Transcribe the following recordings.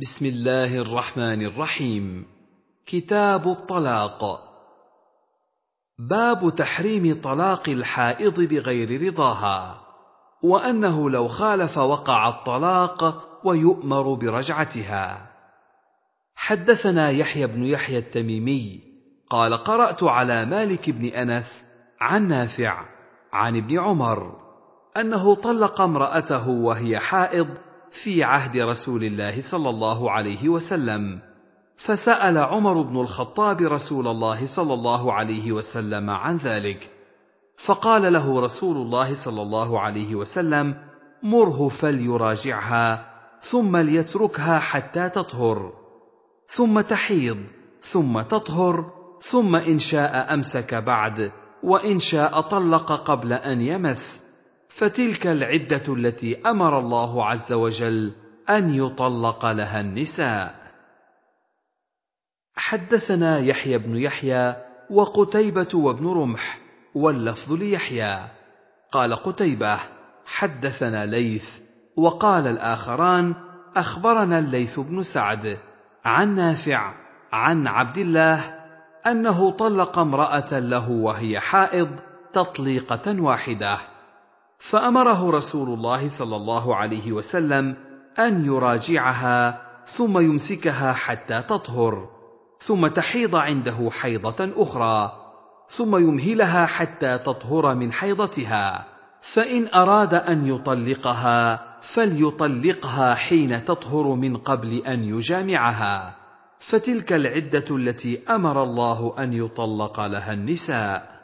بسم الله الرحمن الرحيم كتاب الطلاق باب تحريم طلاق الحائض بغير رضاها وانه لو خالف وقع الطلاق ويؤمر برجعتها حدثنا يحيى بن يحيى التميمي قال قرات على مالك بن انس عن نافع عن ابن عمر انه طلق امراته وهي حائض في عهد رسول الله صلى الله عليه وسلم فسال عمر بن الخطاب رسول الله صلى الله عليه وسلم عن ذلك فقال له رسول الله صلى الله عليه وسلم مره فليراجعها ثم ليتركها حتى تطهر ثم تحيض ثم تطهر ثم ان شاء امسك بعد وان شاء طلق قبل ان يمس فتلك العده التي امر الله عز وجل ان يطلق لها النساء حدثنا يحيى بن يحيى وقتيبه وابن رمح واللفظ ليحيى قال قتيبه حدثنا ليث وقال الاخران اخبرنا الليث بن سعد عن نافع عن عبد الله انه طلق امراه له وهي حائض تطليقه واحده فامره رسول الله صلى الله عليه وسلم ان يراجعها ثم يمسكها حتى تطهر ثم تحيض عنده حيضه اخرى ثم يمهلها حتى تطهر من حيضتها فان اراد ان يطلقها فليطلقها حين تطهر من قبل ان يجامعها فتلك العده التي امر الله ان يطلق لها النساء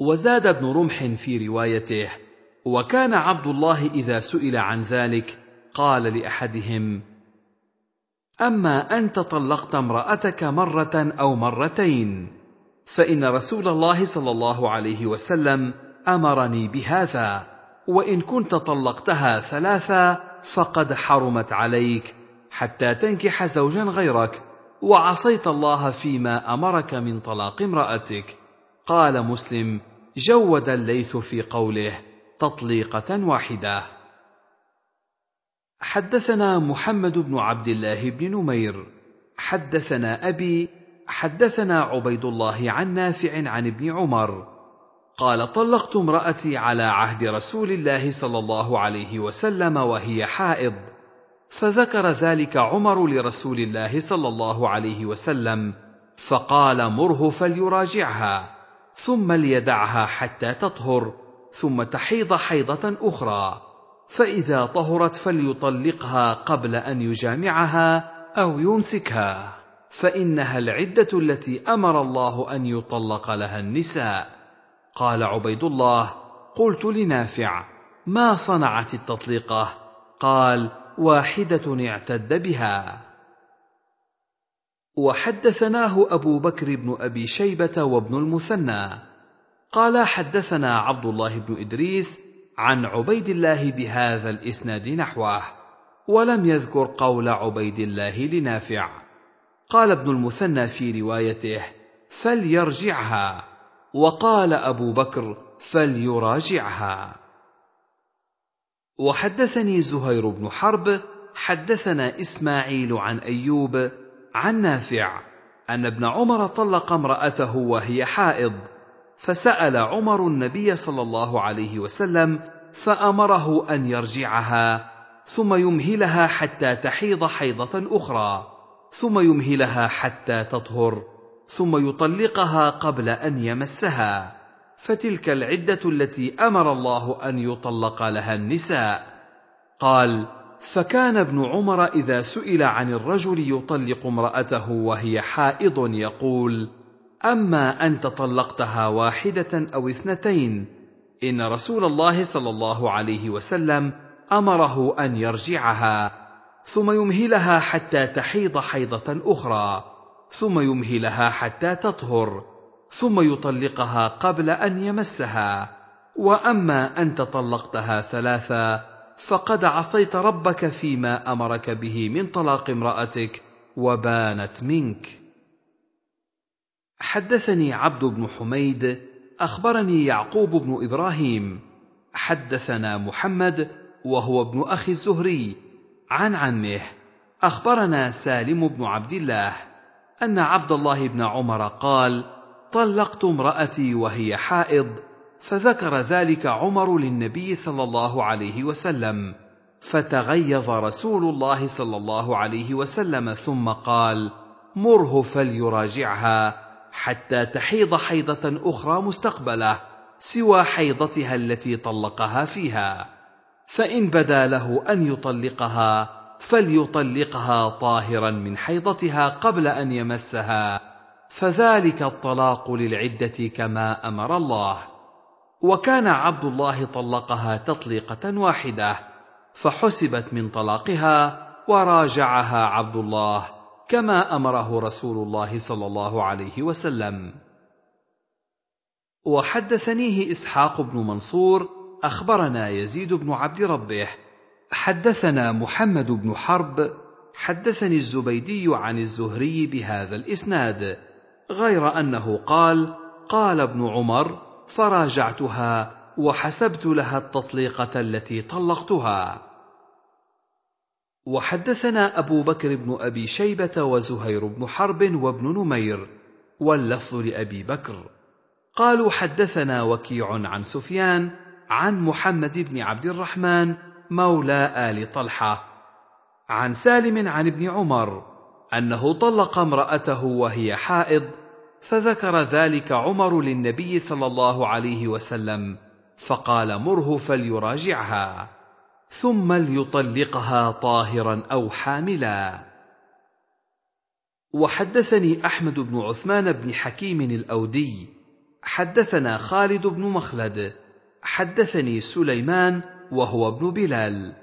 وزاد ابن رمح في روايته وكان عبد الله اذا سئل عن ذلك قال لاحدهم اما انت طلقت امراتك مره او مرتين فان رسول الله صلى الله عليه وسلم امرني بهذا وان كنت طلقتها ثلاثا فقد حرمت عليك حتى تنكح زوجا غيرك وعصيت الله فيما امرك من طلاق امراتك قال مسلم جود الليث في قوله تطليقة واحدة. حدثنا محمد بن عبد الله بن نمير، حدثنا أبي، حدثنا عبيد الله عن نافع عن ابن عمر، قال: طلقت امرأتي على عهد رسول الله صلى الله عليه وسلم وهي حائض، فذكر ذلك عمر لرسول الله صلى الله عليه وسلم، فقال: مره فليراجعها، ثم ليدعها حتى تطهر. ثم تحيض حيضة أخرى فإذا طهرت فليطلقها قبل أن يجامعها أو يمسكها فإنها العدة التي أمر الله أن يطلق لها النساء قال عبيد الله قلت لنافع ما صنعت التطليقة قال واحدة اعتد بها وحدثناه أبو بكر بن أبي شيبة وابن المثنى قال حدثنا عبد الله بن ادريس عن عبيد الله بهذا الاسناد نحوه ولم يذكر قول عبيد الله لنافع قال ابن المثنى في روايته فليرجعها وقال ابو بكر فليراجعها وحدثني زهير بن حرب حدثنا اسماعيل عن ايوب عن نافع ان ابن عمر طلق امراته وهي حائض فسأل عمر النبي صلى الله عليه وسلم فأمره أن يرجعها ثم يمهلها حتى تحيض حيضة أخرى ثم يمهلها حتى تطهر ثم يطلقها قبل أن يمسها فتلك العدة التي أمر الله أن يطلق لها النساء قال فكان ابن عمر إذا سئل عن الرجل يطلق امرأته وهي حائض يقول: اما ان تطلقتها واحده او اثنتين ان رسول الله صلى الله عليه وسلم امره ان يرجعها ثم يمهلها حتى تحيض حيضه اخرى ثم يمهلها حتى تطهر ثم يطلقها قبل ان يمسها واما ان تطلقتها ثلاثا فقد عصيت ربك فيما امرك به من طلاق امراتك وبانت منك حدثني عبد بن حميد اخبرني يعقوب بن ابراهيم حدثنا محمد وهو ابن اخي الزهري عن عمه اخبرنا سالم بن عبد الله ان عبد الله بن عمر قال طلقت امراتي وهي حائض فذكر ذلك عمر للنبي صلى الله عليه وسلم فتغيظ رسول الله صلى الله عليه وسلم ثم قال مره فليراجعها حتى تحيض حيضة أخرى مستقبله سوى حيضتها التي طلقها فيها فإن بدا له أن يطلقها فليطلقها طاهرا من حيضتها قبل أن يمسها فذلك الطلاق للعدة كما أمر الله وكان عبد الله طلقها تطليقة واحدة فحسبت من طلاقها وراجعها عبد الله كما امره رسول الله صلى الله عليه وسلم وحدثنيه اسحاق بن منصور اخبرنا يزيد بن عبد ربه حدثنا محمد بن حرب حدثني الزبيدي عن الزهري بهذا الاسناد غير انه قال قال ابن عمر فراجعتها وحسبت لها التطليقه التي طلقتها وحدثنا أبو بكر بن أبي شيبة وزهير بن حرب وابن نمير واللفظ لأبي بكر قالوا حدثنا وكيع عن سفيان عن محمد بن عبد الرحمن مولى آل طلحة عن سالم عن ابن عمر أنه طلق امرأته وهي حائض فذكر ذلك عمر للنبي صلى الله عليه وسلم فقال مره فليراجعها ثم ليطلقها طاهرا او حاملا وحدثني احمد بن عثمان بن حكيم الاودي حدثنا خالد بن مخلد حدثني سليمان وهو ابن بلال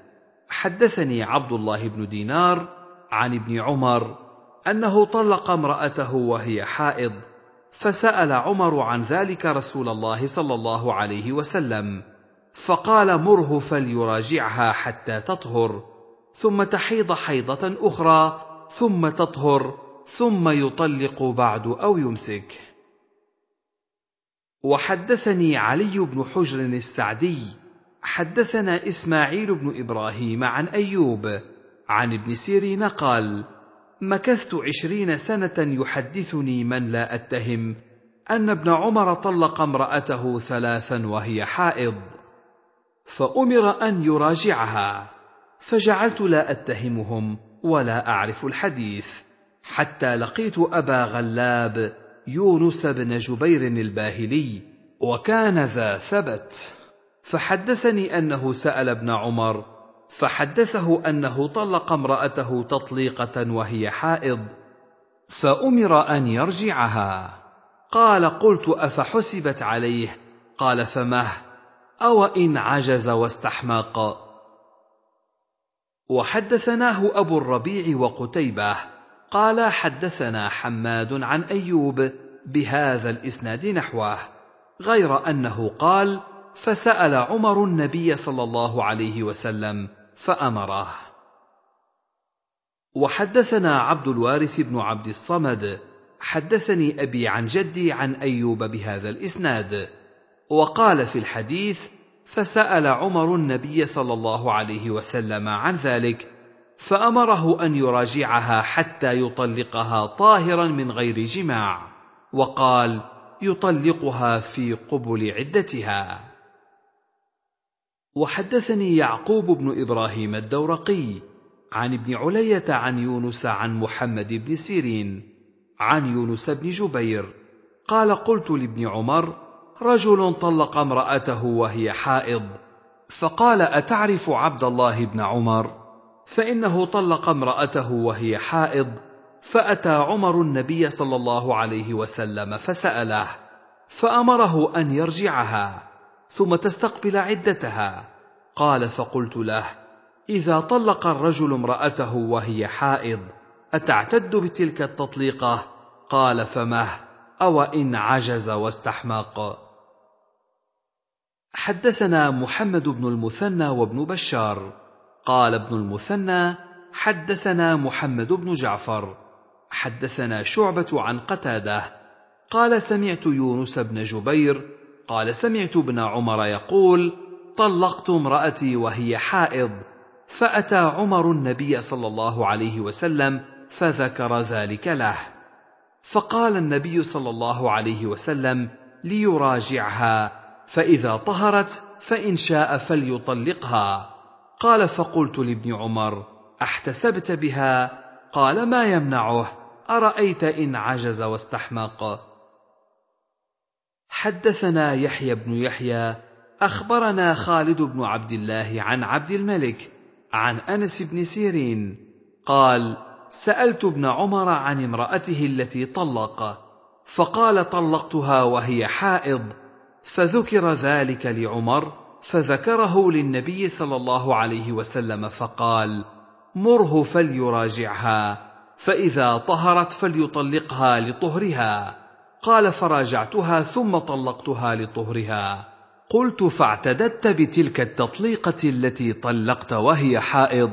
حدثني عبد الله بن دينار عن ابن عمر انه طلق امراته وهي حائض فسال عمر عن ذلك رسول الله صلى الله عليه وسلم فقال مره فليراجعها حتى تطهر ثم تحيض حيضه اخرى ثم تطهر ثم يطلق بعد او يمسك وحدثني علي بن حجر السعدي حدثنا اسماعيل بن ابراهيم عن ايوب عن ابن سيرين قال مكثت عشرين سنه يحدثني من لا اتهم ان ابن عمر طلق امراته ثلاثا وهي حائض فامر ان يراجعها فجعلت لا اتهمهم ولا اعرف الحديث حتى لقيت ابا غلاب يونس بن جبير الباهلي وكان ذا ثبت فحدثني انه سال ابن عمر فحدثه انه طلق امراته تطليقه وهي حائض فامر ان يرجعها قال قلت افحسبت عليه قال فمه أو إن عجز واستحماق وحدثناه أبو الربيع وقتيبة قال حدثنا حماد عن أيوب بهذا الإسناد نحوه غير أنه قال فسأل عمر النبي صلى الله عليه وسلم فأمره وحدثنا عبد الوارث بن عبد الصمد حدثني أبي عن جدي عن أيوب بهذا الإسناد وقال في الحديث فسال عمر النبي صلى الله عليه وسلم عن ذلك فامره ان يراجعها حتى يطلقها طاهرا من غير جماع وقال يطلقها في قبل عدتها وحدثني يعقوب بن ابراهيم الدورقي عن ابن علية عن يونس عن محمد بن سيرين عن يونس بن جبير قال قلت لابن عمر رجل طلق امراته وهي حائض فقال اتعرف عبد الله بن عمر فانه طلق امراته وهي حائض فاتى عمر النبي صلى الله عليه وسلم فساله فامره ان يرجعها ثم تستقبل عدتها قال فقلت له اذا طلق الرجل امراته وهي حائض اتعتد بتلك التطليقه قال فمه او ان عجز واستحمق حدثنا محمد بن المثنى وابن بشار قال ابن المثنى حدثنا محمد بن جعفر حدثنا شعبه عن قتاده قال سمعت يونس بن جبير قال سمعت ابن عمر يقول طلقت امراتي وهي حائض فاتى عمر النبي صلى الله عليه وسلم فذكر ذلك له فقال النبي صلى الله عليه وسلم ليراجعها فإذا طهرت فإن شاء فليطلقها قال فقلت لابن عمر أحتسبت بها قال ما يمنعه أرأيت إن عجز واستحمق حدثنا يحيى بن يحيى أخبرنا خالد بن عبد الله عن عبد الملك عن أنس بن سيرين قال سألت ابن عمر عن امرأته التي طلق فقال طلقتها وهي حائض فذكر ذلك لعمر فذكره للنبي صلى الله عليه وسلم فقال مره فليراجعها فاذا طهرت فليطلقها لطهرها قال فراجعتها ثم طلقتها لطهرها قلت فاعتددت بتلك التطليقه التي طلقت وهي حائض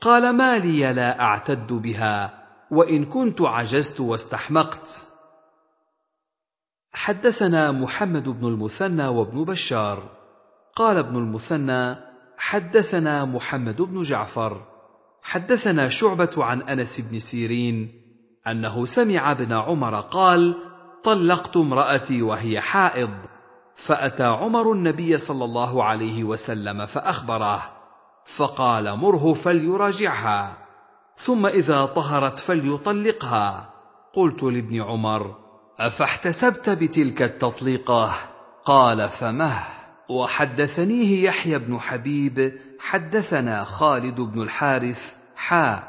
قال ما لي لا اعتد بها وان كنت عجزت واستحمقت حدثنا محمد بن المثنى وابن بشار قال ابن المثنى حدثنا محمد بن جعفر حدثنا شعبه عن انس بن سيرين انه سمع ابن عمر قال طلقت امراتي وهي حائض فاتى عمر النبي صلى الله عليه وسلم فاخبره فقال مره فليراجعها ثم اذا طهرت فليطلقها قلت لابن عمر افاحتسبت بتلك التطليقه قال فمه وحدثنيه يحيى بن حبيب حدثنا خالد بن الحارث حا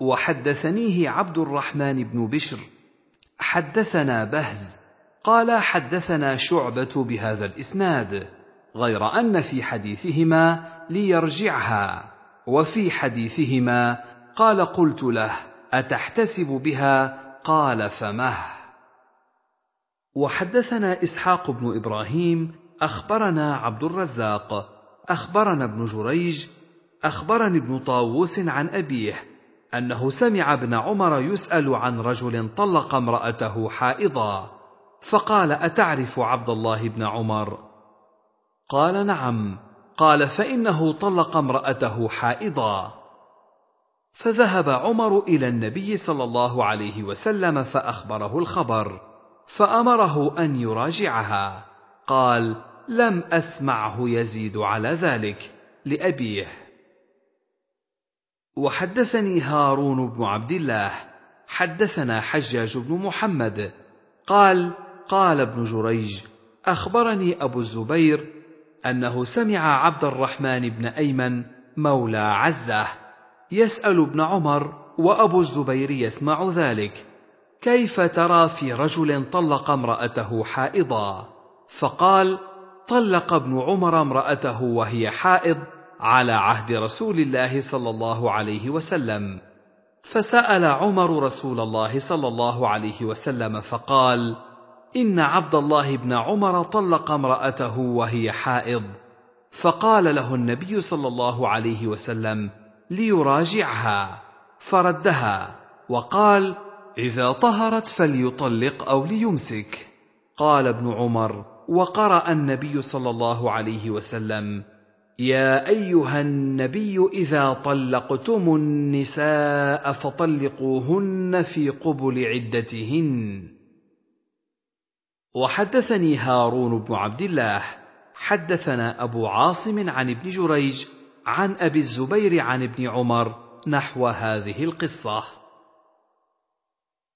وحدثنيه عبد الرحمن بن بشر حدثنا بهز قال حدثنا شعبه بهذا الاسناد غير ان في حديثهما ليرجعها وفي حديثهما قال قلت له اتحتسب بها قال فمه وحدثنا اسحاق بن ابراهيم اخبرنا عبد الرزاق اخبرنا ابن جريج اخبرني ابن طاووس عن ابيه انه سمع ابن عمر يسال عن رجل طلق امراته حائضا فقال اتعرف عبد الله بن عمر قال نعم قال فانه طلق امراته حائضا فذهب عمر الى النبي صلى الله عليه وسلم فاخبره الخبر فامره ان يراجعها قال لم اسمعه يزيد على ذلك لابيه وحدثني هارون بن عبد الله حدثنا حجاج بن محمد قال قال ابن جريج اخبرني ابو الزبير انه سمع عبد الرحمن بن ايمن مولى عزه يسال ابن عمر وابو الزبير يسمع ذلك كيف ترى في رجل طلق امراته حائضا فقال طلق ابن عمر امراته وهي حائض على عهد رسول الله صلى الله عليه وسلم فسال عمر رسول الله صلى الله عليه وسلم فقال ان عبد الله بن عمر طلق امراته وهي حائض فقال له النبي صلى الله عليه وسلم ليراجعها فردها وقال إذا طهرت فليطلق أو ليمسك قال ابن عمر وقرأ النبي صلى الله عليه وسلم يا أيها النبي إذا طلقتم النساء فطلقوهن في قبل عدتهن وحدثني هارون بن عبد الله حدثنا أبو عاصم عن ابن جريج عن أبي الزبير عن ابن عمر نحو هذه القصة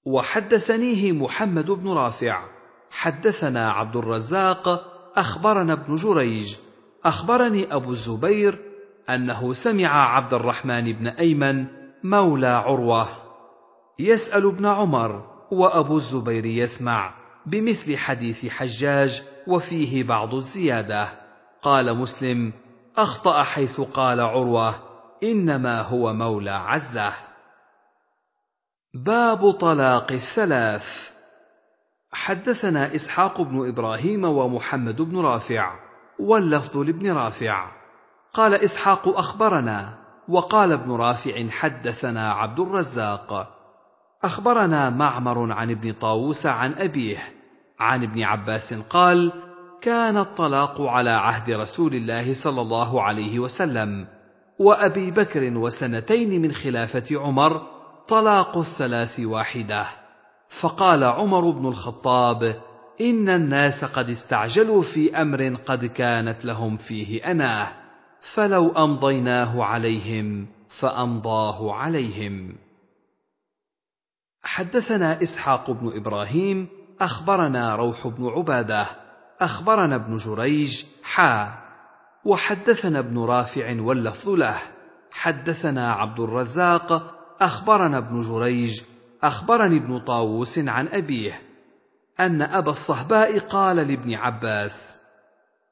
وحدثنيه محمد بن رافع حدثنا عبد الرزاق اخبرنا ابن جريج اخبرني ابو الزبير انه سمع عبد الرحمن بن ايمن مولى عروه يسال ابن عمر وابو الزبير يسمع بمثل حديث حجاج وفيه بعض الزياده قال مسلم اخطا حيث قال عروه انما هو مولى عزه باب طلاق الثلاث حدثنا اسحاق بن ابراهيم ومحمد بن رافع واللفظ لابن رافع قال اسحاق اخبرنا وقال ابن رافع حدثنا عبد الرزاق اخبرنا معمر عن ابن طاووس عن ابيه عن ابن عباس قال كان الطلاق على عهد رسول الله صلى الله عليه وسلم وابي بكر وسنتين من خلافه عمر طلاق الثلاث واحده فقال عمر بن الخطاب ان الناس قد استعجلوا في امر قد كانت لهم فيه اناه فلو امضيناه عليهم فامضاه عليهم حدثنا اسحاق بن ابراهيم اخبرنا روح بن عباده اخبرنا ابن جريج حا وحدثنا ابن رافع واللفظ له حدثنا عبد الرزاق اخبرنا ابن جريج اخبرني ابن طاووس عن ابيه ان ابا الصهباء قال لابن عباس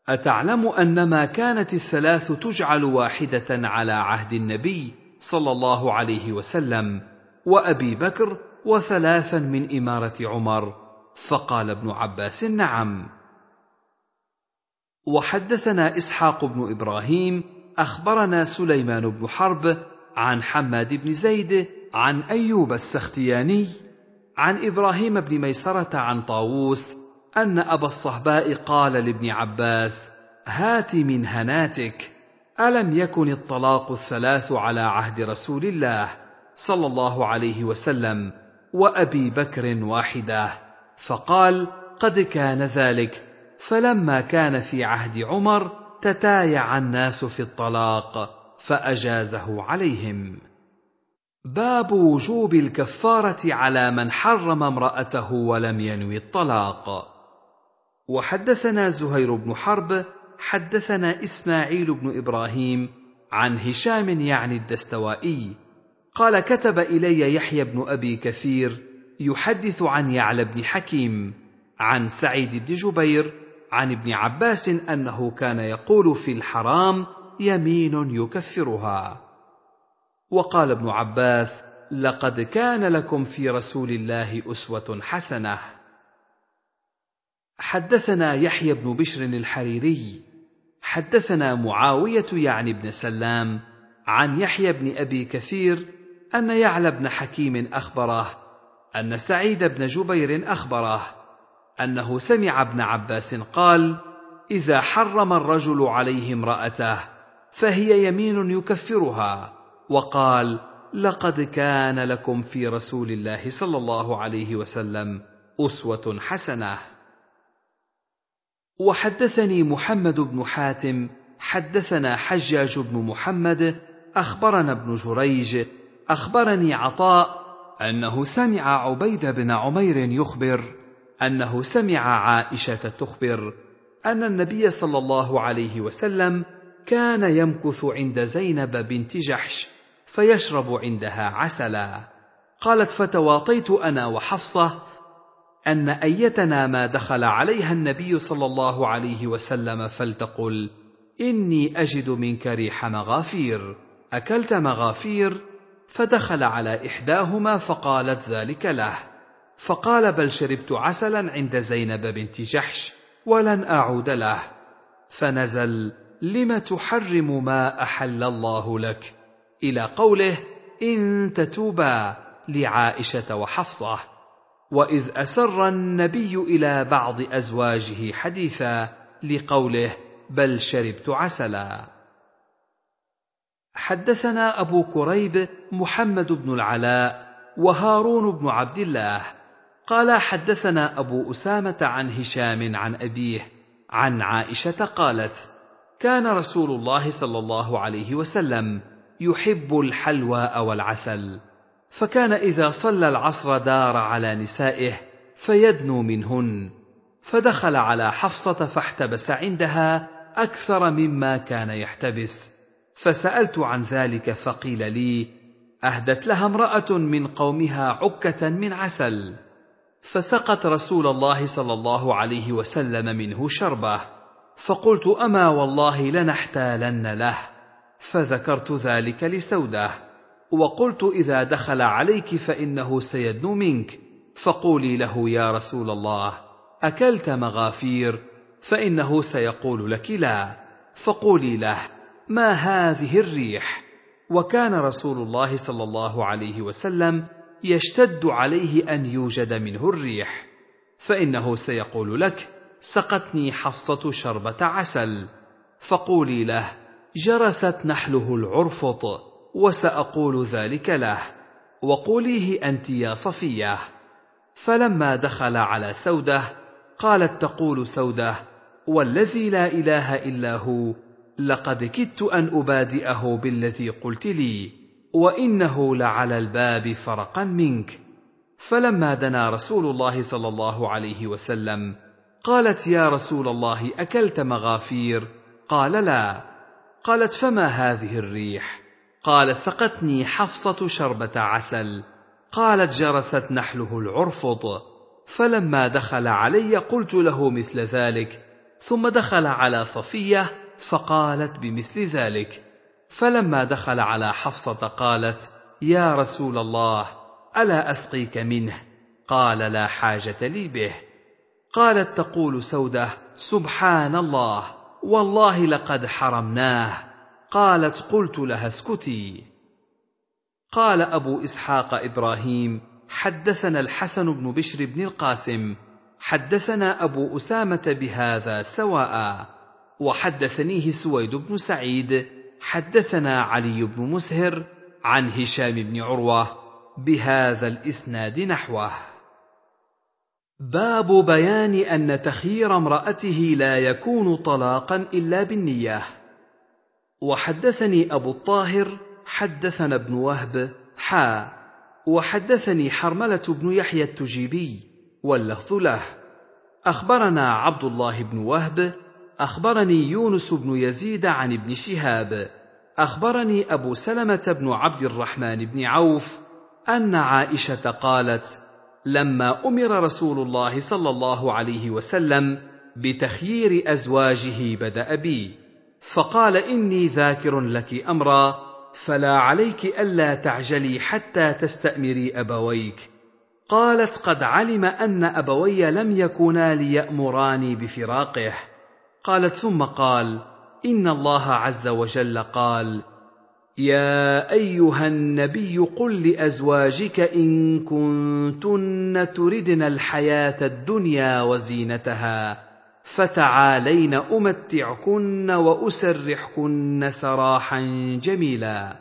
اتعلم ان ما كانت الثلاث تجعل واحده على عهد النبي صلى الله عليه وسلم وابي بكر وثلاثا من اماره عمر فقال ابن عباس نعم وحدثنا اسحاق بن ابراهيم اخبرنا سليمان بن حرب عن حماد بن زيد عن أيوب السختياني عن إبراهيم بن ميسرة عن طاووس أن أبا الصهباء قال لابن عباس هات من هناتك ألم يكن الطلاق الثلاث على عهد رسول الله صلى الله عليه وسلم وأبي بكر واحدة فقال قد كان ذلك فلما كان في عهد عمر تتايع الناس في الطلاق فاجازه عليهم باب وجوب الكفاره على من حرم امراته ولم ينوي الطلاق وحدثنا زهير بن حرب حدثنا اسماعيل بن ابراهيم عن هشام يعني الدستوائي قال كتب الي يحيى بن ابي كثير يحدث عن يعلى بن حكيم عن سعيد بن جبير عن ابن عباس انه كان يقول في الحرام يمين يكفرها وقال ابن عباس لقد كان لكم في رسول الله اسوه حسنه حدثنا يحيى بن بشر الحريري حدثنا معاويه يعني بن سلام عن يحيى بن ابي كثير ان يعلى بن حكيم اخبره ان سعيد بن جبير اخبره انه سمع ابن عباس قال اذا حرم الرجل عليه امراته فهي يمين يكفرها وقال لقد كان لكم في رسول الله صلى الله عليه وسلم اسوه حسنه وحدثني محمد بن حاتم حدثنا حجاج بن محمد اخبرنا ابن جريج اخبرني عطاء انه سمع عبيد بن عمير يخبر انه سمع عائشه تخبر ان النبي صلى الله عليه وسلم كان يمكث عند زينب بنت جحش فيشرب عندها عسلا قالت فتواطيت انا وحفصه ان ايتنا ما دخل عليها النبي صلى الله عليه وسلم فلتقل اني اجد منك ريح مغافير اكلت مغافير فدخل على احداهما فقالت ذلك له فقال بل شربت عسلا عند زينب بنت جحش ولن اعود له فنزل لم تحرم ما احل الله لك الى قوله ان تتوبا لعائشه وحفصه واذ اسر النبي الى بعض ازواجه حديثا لقوله بل شربت عسلا حدثنا ابو كريب محمد بن العلاء وهارون بن عبد الله قال حدثنا ابو اسامه عن هشام عن ابيه عن عائشه قالت كان رسول الله صلى الله عليه وسلم يحب الحلواء والعسل فكان اذا صلى العصر دار على نسائه فيدنو منهن فدخل على حفصه فاحتبس عندها اكثر مما كان يحتبس فسالت عن ذلك فقيل لي اهدت لها امراه من قومها عكه من عسل فسقت رسول الله صلى الله عليه وسلم منه شربه فقلت أما والله لنحتالن له فذكرت ذلك لسوده وقلت إذا دخل عليك فإنه سيدنو منك فقولي له يا رسول الله أكلت مغافير فإنه سيقول لك لا فقولي له ما هذه الريح وكان رسول الله صلى الله عليه وسلم يشتد عليه أن يوجد منه الريح فإنه سيقول لك سقتني حفصة شربة عسل فقولي له جرست نحله العرفط وسأقول ذلك له وقوليه أنت يا صفية فلما دخل على سودة قالت تقول سودة والذي لا إله إلا هو لقد كدت أن أبادئه بالذي قلت لي وإنه لعلى الباب فرقا منك فلما دنا رسول الله صلى الله عليه وسلم قالت يا رسول الله اكلت مغافير قال لا قالت فما هذه الريح قال سقتني حفصه شربه عسل قالت جرست نحله العرفط فلما دخل علي قلت له مثل ذلك ثم دخل على صفيه فقالت بمثل ذلك فلما دخل على حفصه قالت يا رسول الله الا اسقيك منه قال لا حاجه لي به قالت تقول سوده سبحان الله والله لقد حرمناه قالت قلت لها اسكتي قال ابو اسحاق ابراهيم حدثنا الحسن بن بشر بن القاسم حدثنا ابو اسامه بهذا سواء وحدثنيه سويد بن سعيد حدثنا علي بن مسهر عن هشام بن عروه بهذا الاسناد نحوه باب بيان ان تخيير امراته لا يكون طلاقا الا بالنيه وحدثني ابو الطاهر حدثنا ابن وهب حا وحدثني حرمله بن يحيى التجيبي واللفظ له اخبرنا عبد الله بن وهب اخبرني يونس بن يزيد عن ابن شهاب اخبرني ابو سلمه بن عبد الرحمن بن عوف ان عائشه قالت لما امر رسول الله صلى الله عليه وسلم بتخيير ازواجه بدا بي فقال اني ذاكر لك امرا فلا عليك الا تعجلي حتى تستامري ابويك قالت قد علم ان ابوي لم يكونا ليامراني بفراقه قالت ثم قال ان الله عز وجل قال يا ايها النبي قل لازواجك ان كنتن تردن الحياه الدنيا وزينتها فتعالين امتعكن واسرحكن سراحا جميلا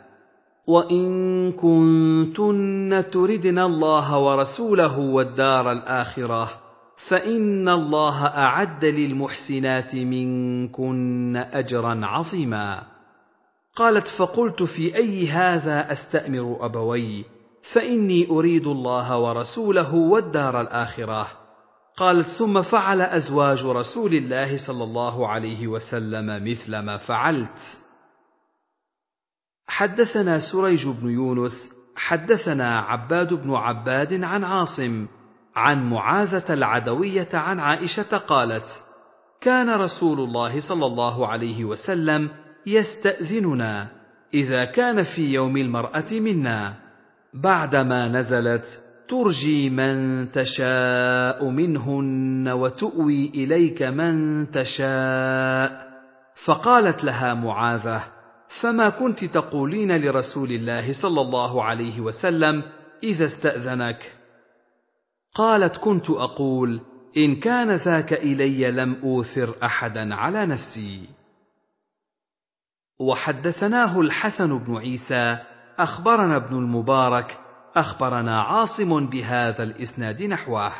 وان كنتن تردن الله ورسوله والدار الاخره فان الله اعد للمحسنات منكن اجرا عظيما قالت فقلت في اي هذا استامر ابوي فاني اريد الله ورسوله والدار الاخره قالت ثم فعل ازواج رسول الله صلى الله عليه وسلم مثل ما فعلت حدثنا سريج بن يونس حدثنا عباد بن عباد عن عاصم عن معاذة العدوية عن عائشة قالت: كان رسول الله صلى الله عليه وسلم يستأذننا إذا كان في يوم المرأة منا بعدما نزلت ترجي من تشاء منهن وتؤوي إليك من تشاء فقالت لها معاذة فما كنت تقولين لرسول الله صلى الله عليه وسلم إذا استأذنك قالت كنت أقول إن كان ذاك إلي لم أوثر أحدا على نفسي وحدثناه الحسن بن عيسى اخبرنا ابن المبارك اخبرنا عاصم بهذا الاسناد نحوه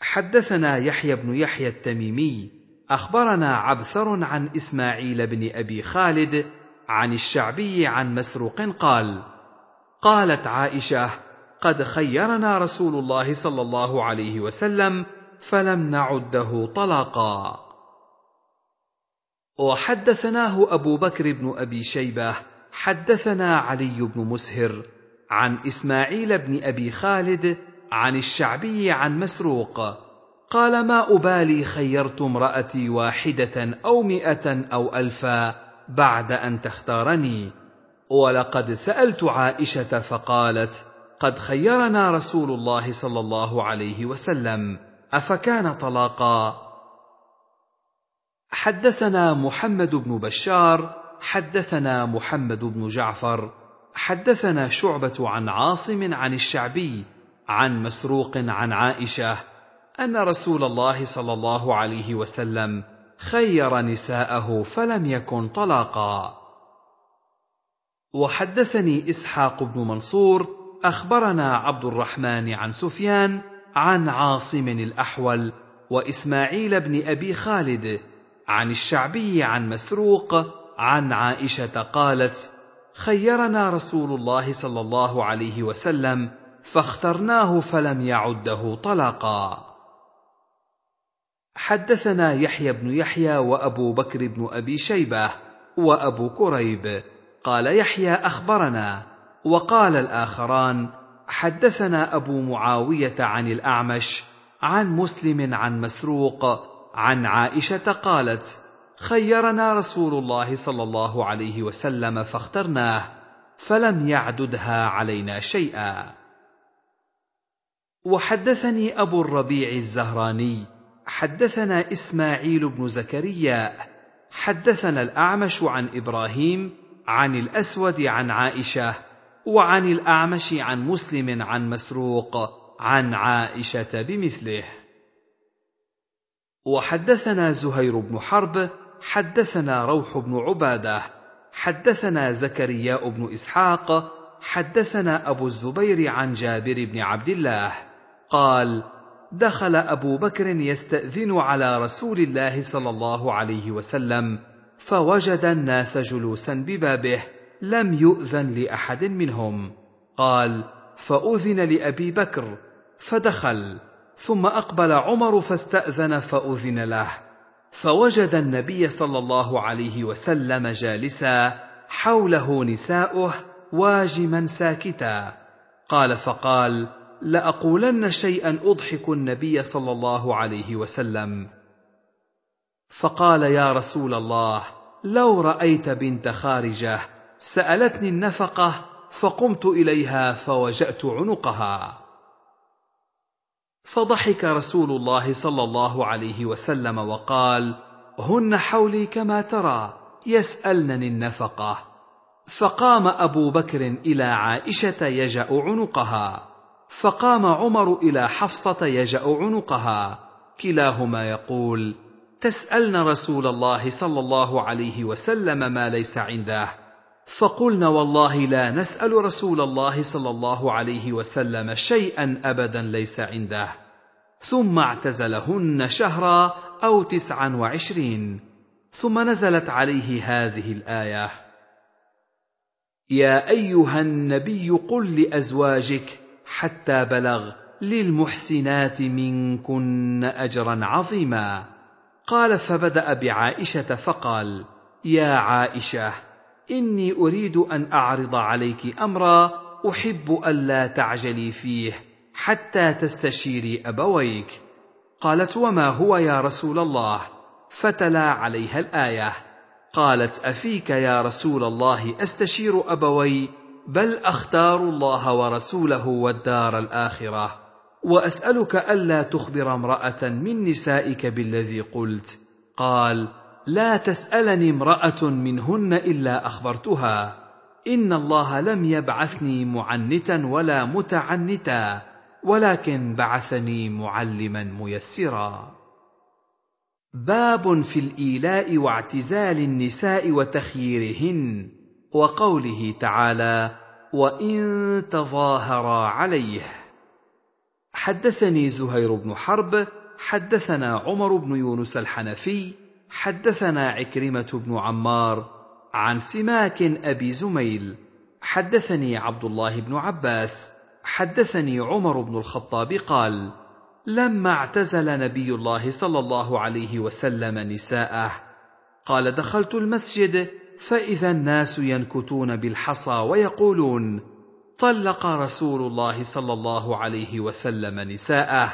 حدثنا يحيى بن يحيى التميمي اخبرنا عبثر عن اسماعيل بن ابي خالد عن الشعبي عن مسروق قال قالت عائشه قد خيرنا رسول الله صلى الله عليه وسلم فلم نعده طلاقا وحدثناه أبو بكر بن أبي شيبة حدثنا علي بن مسهر عن إسماعيل بن أبي خالد عن الشعبي عن مسروق قال ما أبالي خيرت امرأتي واحدة أو مئة أو ألفا بعد أن تختارني ولقد سألت عائشة فقالت قد خيرنا رسول الله صلى الله عليه وسلم أفكان طلاقا حدثنا محمد بن بشار حدثنا محمد بن جعفر حدثنا شعبه عن عاصم عن الشعبي عن مسروق عن عائشه ان رسول الله صلى الله عليه وسلم خير نساءه فلم يكن طلاقا وحدثني اسحاق بن منصور اخبرنا عبد الرحمن عن سفيان عن عاصم الاحول واسماعيل بن ابي خالد عن الشعبي عن مسروق عن عائشه قالت خيرنا رسول الله صلى الله عليه وسلم فاخترناه فلم يعده طلاقا حدثنا يحيى بن يحيى وابو بكر بن ابي شيبه وابو كريب قال يحيى اخبرنا وقال الاخران حدثنا ابو معاويه عن الاعمش عن مسلم عن مسروق عن عائشه قالت خيرنا رسول الله صلى الله عليه وسلم فاخترناه فلم يعددها علينا شيئا وحدثني ابو الربيع الزهراني حدثنا اسماعيل بن زكريا حدثنا الاعمش عن ابراهيم عن الاسود عن عائشه وعن الاعمش عن مسلم عن مسروق عن عائشه بمثله وحدثنا زهير بن حرب حدثنا روح بن عباده حدثنا زكريا بن اسحاق حدثنا ابو الزبير عن جابر بن عبد الله قال دخل ابو بكر يستاذن على رسول الله صلى الله عليه وسلم فوجد الناس جلوسا ببابه لم يؤذن لاحد منهم قال فاذن لابي بكر فدخل ثم اقبل عمر فاستاذن فاذن له فوجد النبي صلى الله عليه وسلم جالسا حوله نساؤه واجما ساكتا قال فقال لاقولن شيئا اضحك النبي صلى الله عليه وسلم فقال يا رسول الله لو رايت بنت خارجه سالتني النفقه فقمت اليها فوجات عنقها فضحك رسول الله صلى الله عليه وسلم وقال هن حولي كما ترى يسالنني النفقه فقام ابو بكر الى عائشه يجا عنقها فقام عمر الى حفصه يجا عنقها كلاهما يقول تسالن رسول الله صلى الله عليه وسلم ما ليس عنده فقلنا والله لا نسأل رسول الله صلى الله عليه وسلم شيئا أبدا ليس عنده ثم اعتزلهن شهرا أو تسعا وعشرين ثم نزلت عليه هذه الآية يا أيها النبي قل لأزواجك حتى بلغ للمحسنات منكن أجرا عظيما قال فبدأ بعائشة فقال يا عائشة اني اريد ان اعرض عليك امرا احب الا تعجلي فيه حتى تستشيري ابويك قالت وما هو يا رسول الله فتلا عليها الايه قالت افيك يا رسول الله استشير ابوي بل اختار الله ورسوله والدار الاخره واسالك الا تخبر امراه من نسائك بالذي قلت قال لا تسالني امراه منهن الا اخبرتها ان الله لم يبعثني معنتا ولا متعنتا ولكن بعثني معلما ميسرا باب في الايلاء واعتزال النساء وتخييرهن وقوله تعالى وان تظاهرا عليه حدثني زهير بن حرب حدثنا عمر بن يونس الحنفي حدثنا عكرمه بن عمار عن سماك ابي زميل حدثني عبد الله بن عباس حدثني عمر بن الخطاب قال لما اعتزل نبي الله صلى الله عليه وسلم نساءه قال دخلت المسجد فاذا الناس ينكتون بالحصى ويقولون طلق رسول الله صلى الله عليه وسلم نساءه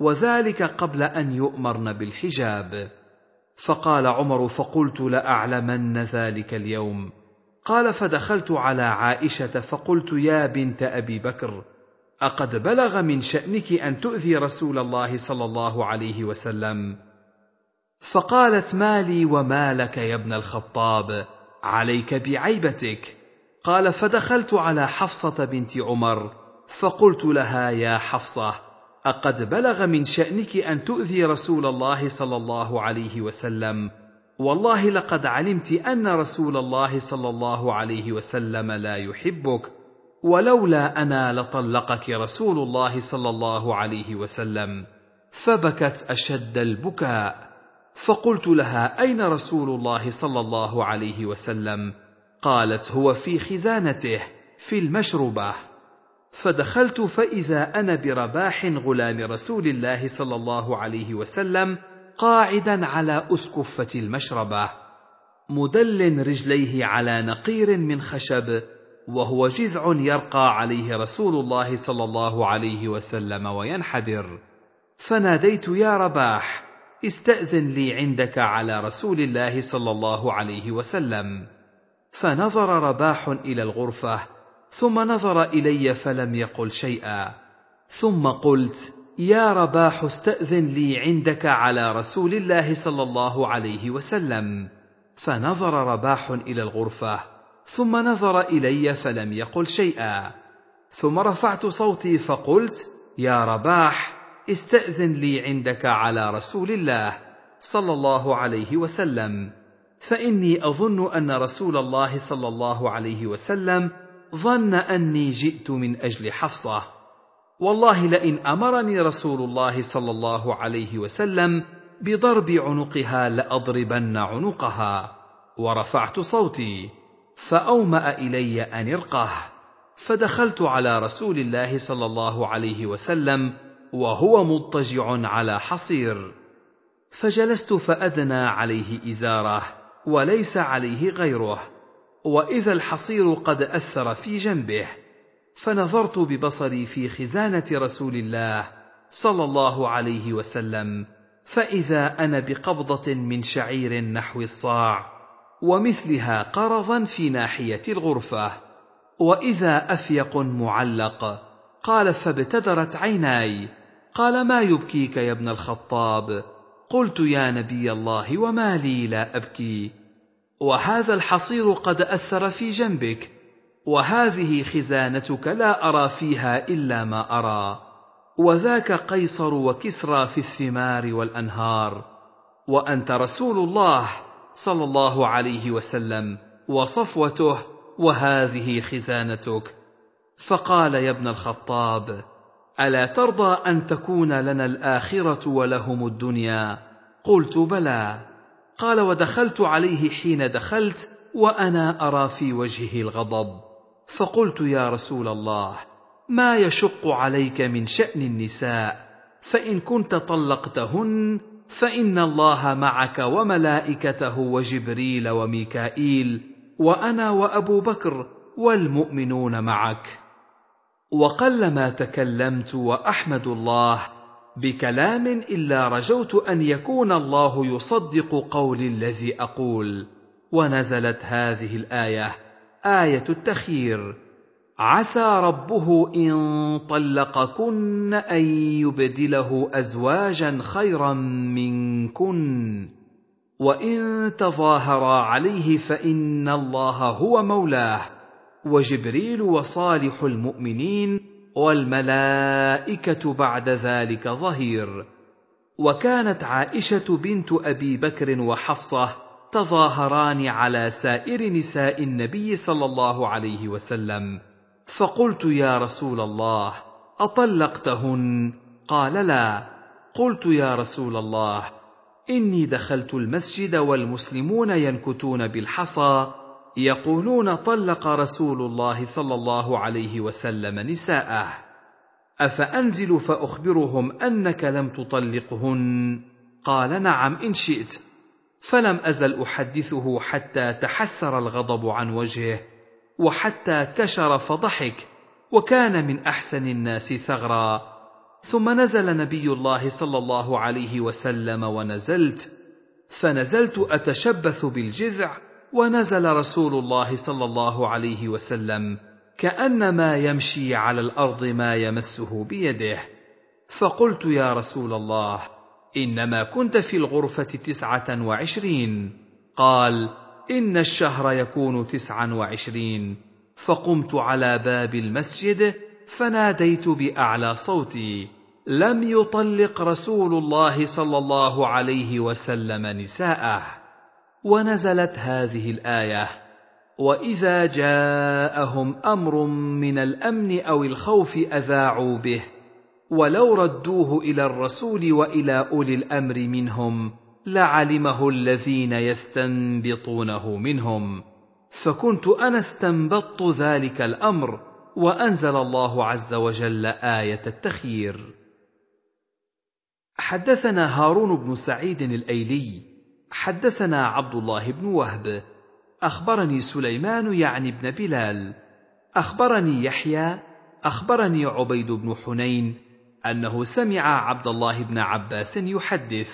وذلك قبل ان يؤمرن بالحجاب فقال عمر فقلت لاعلمن ذلك اليوم قال فدخلت على عائشه فقلت يا بنت ابي بكر اقد بلغ من شانك ان تؤذي رسول الله صلى الله عليه وسلم فقالت ما لي وما لك يا ابن الخطاب عليك بعيبتك قال فدخلت على حفصه بنت عمر فقلت لها يا حفصه أقد بلغ من شأنك أن تؤذي رسول الله صلى الله عليه وسلم والله لقد علمت أن رسول الله صلى الله عليه وسلم لا يحبك ولولا أنا لطلقك رسول الله صلى الله عليه وسلم فبكت أشد البكاء فقلت لها أين رسول الله صلى الله عليه وسلم قالت هو في خزانته في المشربه فدخلت فإذا أنا برباح غلام رسول الله صلى الله عليه وسلم قاعدا على أسكفة المشربة مدل رجليه على نقير من خشب وهو جذع يرقى عليه رسول الله صلى الله عليه وسلم وينحدر فناديت يا رباح استأذن لي عندك على رسول الله صلى الله عليه وسلم فنظر رباح إلى الغرفة ثم نظر الي فلم يقل شيئا ثم قلت يا رباح استاذن لي عندك على رسول الله صلى الله عليه وسلم فنظر رباح الى الغرفه ثم نظر الي فلم يقل شيئا ثم رفعت صوتي فقلت يا رباح استاذن لي عندك على رسول الله صلى الله عليه وسلم فاني اظن ان رسول الله صلى الله عليه وسلم ظن اني جئت من اجل حفصه والله لئن امرني رسول الله صلى الله عليه وسلم بضرب عنقها لاضربن عنقها ورفعت صوتي فاوما الي ان ارقه فدخلت على رسول الله صلى الله عليه وسلم وهو مضطجع على حصير فجلست فادنى عليه ازاره وليس عليه غيره واذا الحصير قد اثر في جنبه فنظرت ببصري في خزانه رسول الله صلى الله عليه وسلم فاذا انا بقبضه من شعير نحو الصاع ومثلها قرضا في ناحيه الغرفه واذا افيق معلق قال فابتدرت عيناي قال ما يبكيك يا ابن الخطاب قلت يا نبي الله وما لي لا ابكي وهذا الحصير قد اثر في جنبك وهذه خزانتك لا ارى فيها الا ما ارى وذاك قيصر وكسرى في الثمار والانهار وانت رسول الله صلى الله عليه وسلم وصفوته وهذه خزانتك فقال يا ابن الخطاب الا ترضى ان تكون لنا الاخره ولهم الدنيا قلت بلى قال ودخلت عليه حين دخلت وانا ارى في وجهه الغضب فقلت يا رسول الله ما يشق عليك من شان النساء فان كنت طلقتهن فان الله معك وملائكته وجبريل وميكائيل وانا وابو بكر والمؤمنون معك وقلما تكلمت واحمد الله بكلام الا رجوت ان يكون الله يصدق قولي الذي اقول ونزلت هذه الايه ايه التخيير عسى ربه ان طلقكن ان يبدله ازواجا خيرا منكن وان تظاهرا عليه فان الله هو مولاه وجبريل وصالح المؤمنين والملائكه بعد ذلك ظهير وكانت عائشه بنت ابي بكر وحفصه تظاهران على سائر نساء النبي صلى الله عليه وسلم فقلت يا رسول الله اطلقتهن قال لا قلت يا رسول الله اني دخلت المسجد والمسلمون ينكتون بالحصى يقولون طلق رسول الله صلى الله عليه وسلم نساءه افانزل فاخبرهم انك لم تطلقهن قال نعم ان شئت فلم ازل احدثه حتى تحسر الغضب عن وجهه وحتى كشر فضحك وكان من احسن الناس ثغرا ثم نزل نبي الله صلى الله عليه وسلم ونزلت فنزلت اتشبث بالجذع ونزل رسول الله صلى الله عليه وسلم كانما يمشي على الارض ما يمسه بيده فقلت يا رسول الله انما كنت في الغرفه تسعه وعشرين قال ان الشهر يكون تسعا وعشرين فقمت على باب المسجد فناديت باعلى صوتي لم يطلق رسول الله صلى الله عليه وسلم نساءه ونزلت هذه الايه واذا جاءهم امر من الامن او الخوف اذاعوا به ولو ردوه الى الرسول والى اولي الامر منهم لعلمه الذين يستنبطونه منهم فكنت انا استنبطت ذلك الامر وانزل الله عز وجل ايه التخيير حدثنا هارون بن سعيد الايلي حدثنا عبد الله بن وهب اخبرني سليمان يعني بن بلال اخبرني يحيى اخبرني عبيد بن حنين انه سمع عبد الله بن عباس يحدث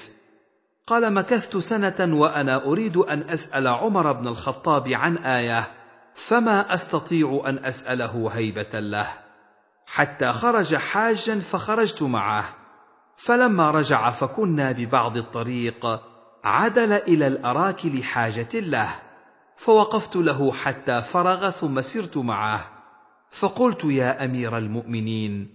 قال مكثت سنه وانا اريد ان اسال عمر بن الخطاب عن ايه فما استطيع ان اساله هيبه له حتى خرج حاجا فخرجت معه فلما رجع فكنا ببعض الطريق عدل الى الاراك لحاجه له فوقفت له حتى فرغ ثم سرت معه فقلت يا امير المؤمنين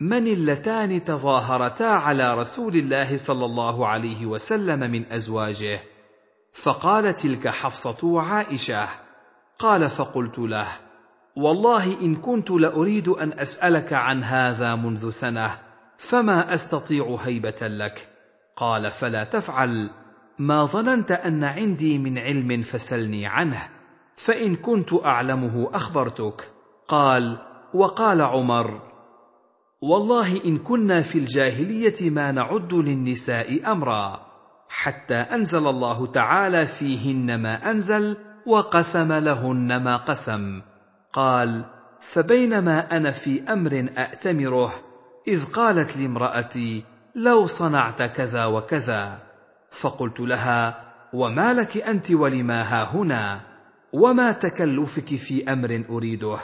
من اللتان تظاهرتا على رسول الله صلى الله عليه وسلم من ازواجه فقال تلك حفصه وعائشه قال فقلت له والله ان كنت لاريد ان اسالك عن هذا منذ سنه فما استطيع هيبه لك قال فلا تفعل ما ظننت ان عندي من علم فسلني عنه فان كنت اعلمه اخبرتك قال وقال عمر والله ان كنا في الجاهليه ما نعد للنساء امرا حتى انزل الله تعالى فيهن ما انزل وقسم لهن ما قسم قال فبينما انا في امر ااتمره اذ قالت لامراتي لو صنعت كذا وكذا فقلت لها وما لك انت ولما ها هنا وما تكلفك في امر اريده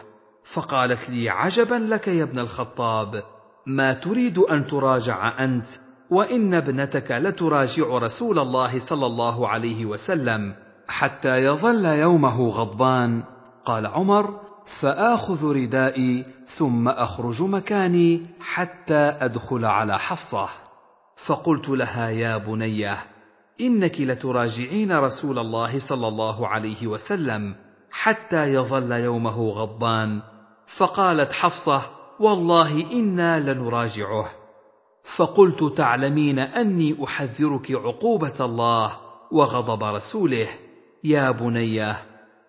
فقالت لي عجبا لك يا ابن الخطاب ما تريد ان تراجع انت وان ابنتك لتراجع رسول الله صلى الله عليه وسلم حتى يظل يومه غضبان قال عمر فاخذ ردائي ثم اخرج مكاني حتى ادخل على حفصه فقلت لها يا بنيه انك لتراجعين رسول الله صلى الله عليه وسلم حتى يظل يومه غضبان فقالت حفصه والله انا لنراجعه فقلت تعلمين اني احذرك عقوبه الله وغضب رسوله يا بنيه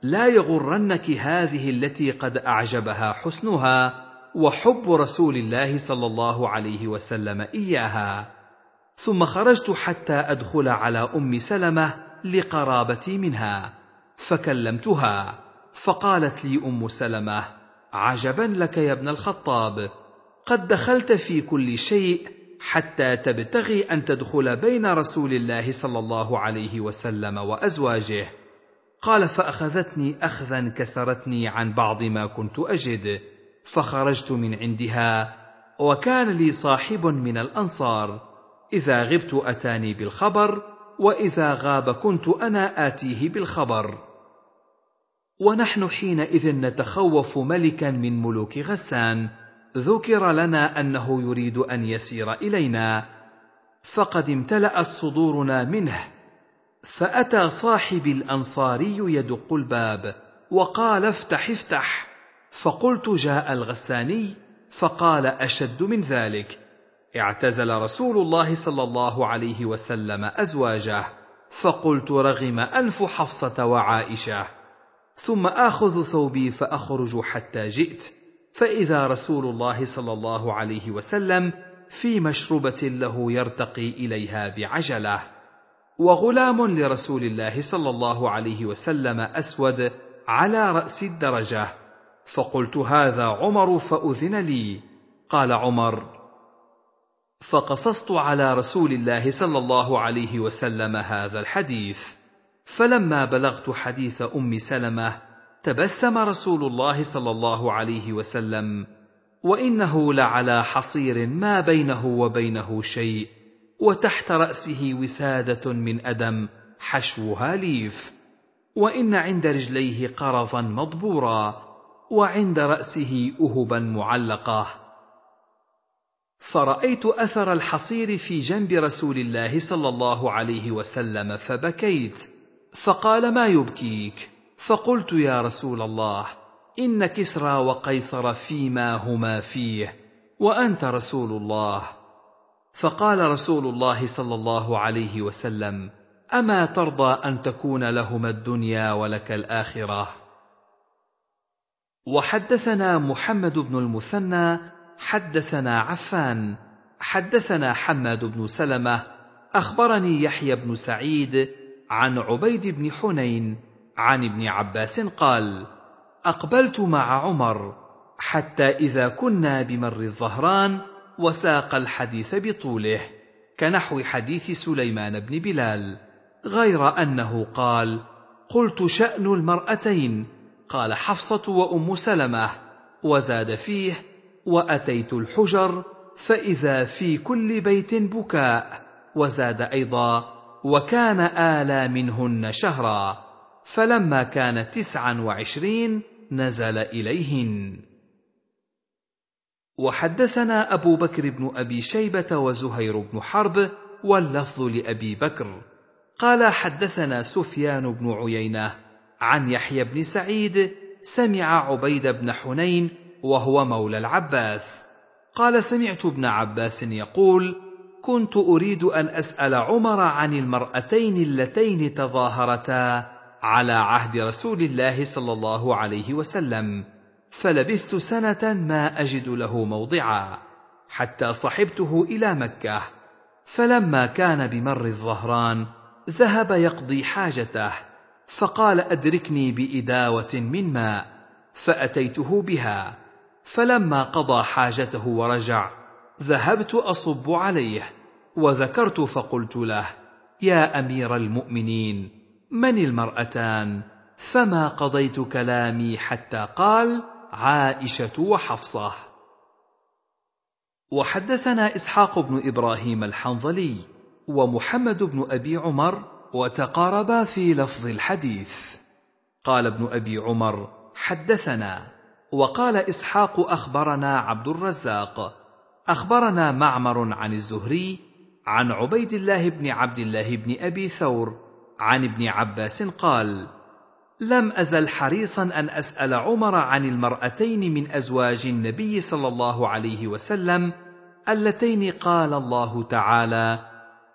لا يغرنك هذه التي قد اعجبها حسنها وحب رسول الله صلى الله عليه وسلم اياها ثم خرجت حتى ادخل على ام سلمه لقرابتي منها فكلمتها فقالت لي ام سلمه عجبا لك يا ابن الخطاب قد دخلت في كل شيء حتى تبتغي ان تدخل بين رسول الله صلى الله عليه وسلم وازواجه قال فاخذتني اخذا كسرتني عن بعض ما كنت اجد فخرجت من عندها وكان لي صاحب من الانصار إذا غبت أتاني بالخبر وإذا غاب كنت أنا آتيه بالخبر ونحن حينئذ نتخوف ملكا من ملوك غسان ذكر لنا أنه يريد أن يسير إلينا فقد امتلأت صدورنا منه فأتى صاحب الأنصاري يدق الباب وقال افتح افتح فقلت جاء الغساني فقال أشد من ذلك اعتزل رسول الله صلى الله عليه وسلم ازواجه فقلت رغم انف حفصه وعائشه ثم اخذ ثوبي فاخرج حتى جئت فاذا رسول الله صلى الله عليه وسلم في مشربه له يرتقي اليها بعجله وغلام لرسول الله صلى الله عليه وسلم اسود على راس الدرجه فقلت هذا عمر فاذن لي قال عمر فقصصت على رسول الله صلى الله عليه وسلم هذا الحديث فلما بلغت حديث ام سلمه تبسم رسول الله صلى الله عليه وسلم وانه لعلى حصير ما بينه وبينه شيء وتحت راسه وساده من ادم حشوها ليف وان عند رجليه قرضا مضبورا وعند راسه اهبا معلقه فرأيت أثر الحصير في جنب رسول الله صلى الله عليه وسلم فبكيت فقال ما يبكيك فقلت يا رسول الله إن كسرى وقيصر فيما هما فيه وأنت رسول الله فقال رسول الله صلى الله عليه وسلم أما ترضى أن تكون لهما الدنيا ولك الآخرة وحدثنا محمد بن المثنى حدثنا عفان حدثنا حماد بن سلمه اخبرني يحيى بن سعيد عن عبيد بن حنين عن ابن عباس قال اقبلت مع عمر حتى اذا كنا بمر الظهران وساق الحديث بطوله كنحو حديث سليمان بن بلال غير انه قال قلت شان المراتين قال حفصه وام سلمه وزاد فيه واتيت الحجر فاذا في كل بيت بكاء وزاد ايضا وكان الى منهن شهرا فلما كان تسعا وعشرين نزل اليهن وحدثنا ابو بكر بن ابي شيبه وزهير بن حرب واللفظ لابي بكر قال حدثنا سفيان بن عيينه عن يحيى بن سعيد سمع عبيد بن حنين وهو مولى العباس قال سمعت ابن عباس يقول كنت اريد ان اسال عمر عن المراتين اللتين تظاهرتا على عهد رسول الله صلى الله عليه وسلم فلبثت سنه ما اجد له موضعا حتى صحبته الى مكه فلما كان بمر الظهران ذهب يقضي حاجته فقال ادركني باداوه من ماء فاتيته بها فلما قضى حاجته ورجع ذهبت اصب عليه وذكرت فقلت له يا امير المؤمنين من المراتان فما قضيت كلامي حتى قال عائشه وحفصه وحدثنا اسحاق بن ابراهيم الحنظلي ومحمد بن ابي عمر وتقاربا في لفظ الحديث قال ابن ابي عمر حدثنا وقال إسحاق أخبرنا عبد الرزاق أخبرنا معمر عن الزهري عن عبيد الله بن عبد الله بن أبي ثور عن ابن عباس قال: لم أزل حريصا أن أسأل عمر عن المرأتين من أزواج النبي صلى الله عليه وسلم اللتين قال الله تعالى: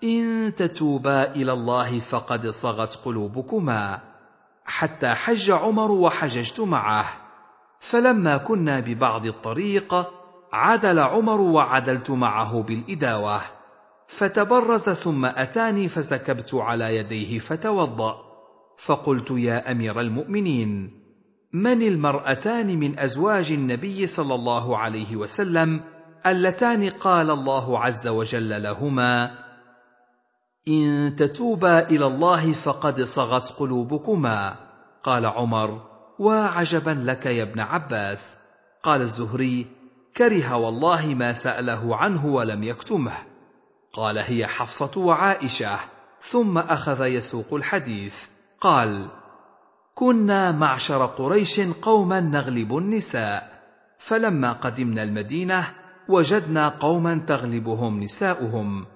إن تتوبا إلى الله فقد صغت قلوبكما، حتى حج عمر وحججت معه. فلما كنا ببعض الطريق عدل عمر وعدلت معه بالإداوة فتبرز ثم أتاني فسكبت على يديه فتوضأ فقلت يا أمير المؤمنين من المرأتان من أزواج النبي صلى الله عليه وسلم اللتان قال الله عز وجل لهما إن تتوبا إلى الله فقد صغت قلوبكما قال عمر وعجبا لك يا ابن عباس قال الزهري كره والله ما ساله عنه ولم يكتمه قال هي حفصه وعائشه ثم اخذ يسوق الحديث قال كنا معشر قريش قوما نغلب النساء فلما قدمنا المدينه وجدنا قوما تغلبهم نساؤهم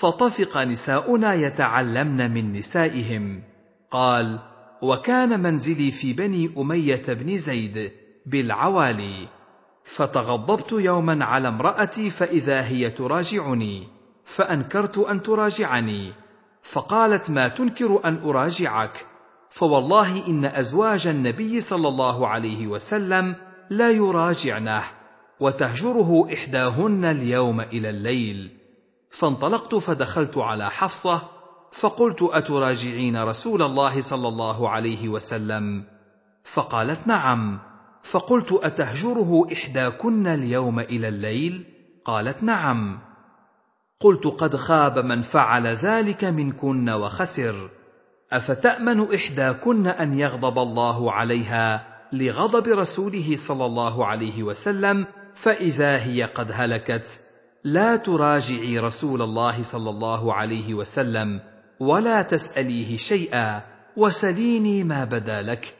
فطفق نساؤنا يتعلمن من نسائهم قال وكان منزلي في بني اميه بن زيد بالعوالي فتغضبت يوما على امراتي فاذا هي تراجعني فانكرت ان تراجعني فقالت ما تنكر ان اراجعك فوالله ان ازواج النبي صلى الله عليه وسلم لا يراجعنه وتهجره احداهن اليوم الى الليل فانطلقت فدخلت على حفصه فقلت اتراجعين رسول الله صلى الله عليه وسلم فقالت نعم فقلت اتهجره احداكن اليوم الى الليل قالت نعم قلت قد خاب من فعل ذلك منكن وخسر افتامن احداكن ان يغضب الله عليها لغضب رسوله صلى الله عليه وسلم فاذا هي قد هلكت لا تراجعي رسول الله صلى الله عليه وسلم ولا تسأليه شيئا وسليني ما بدا لك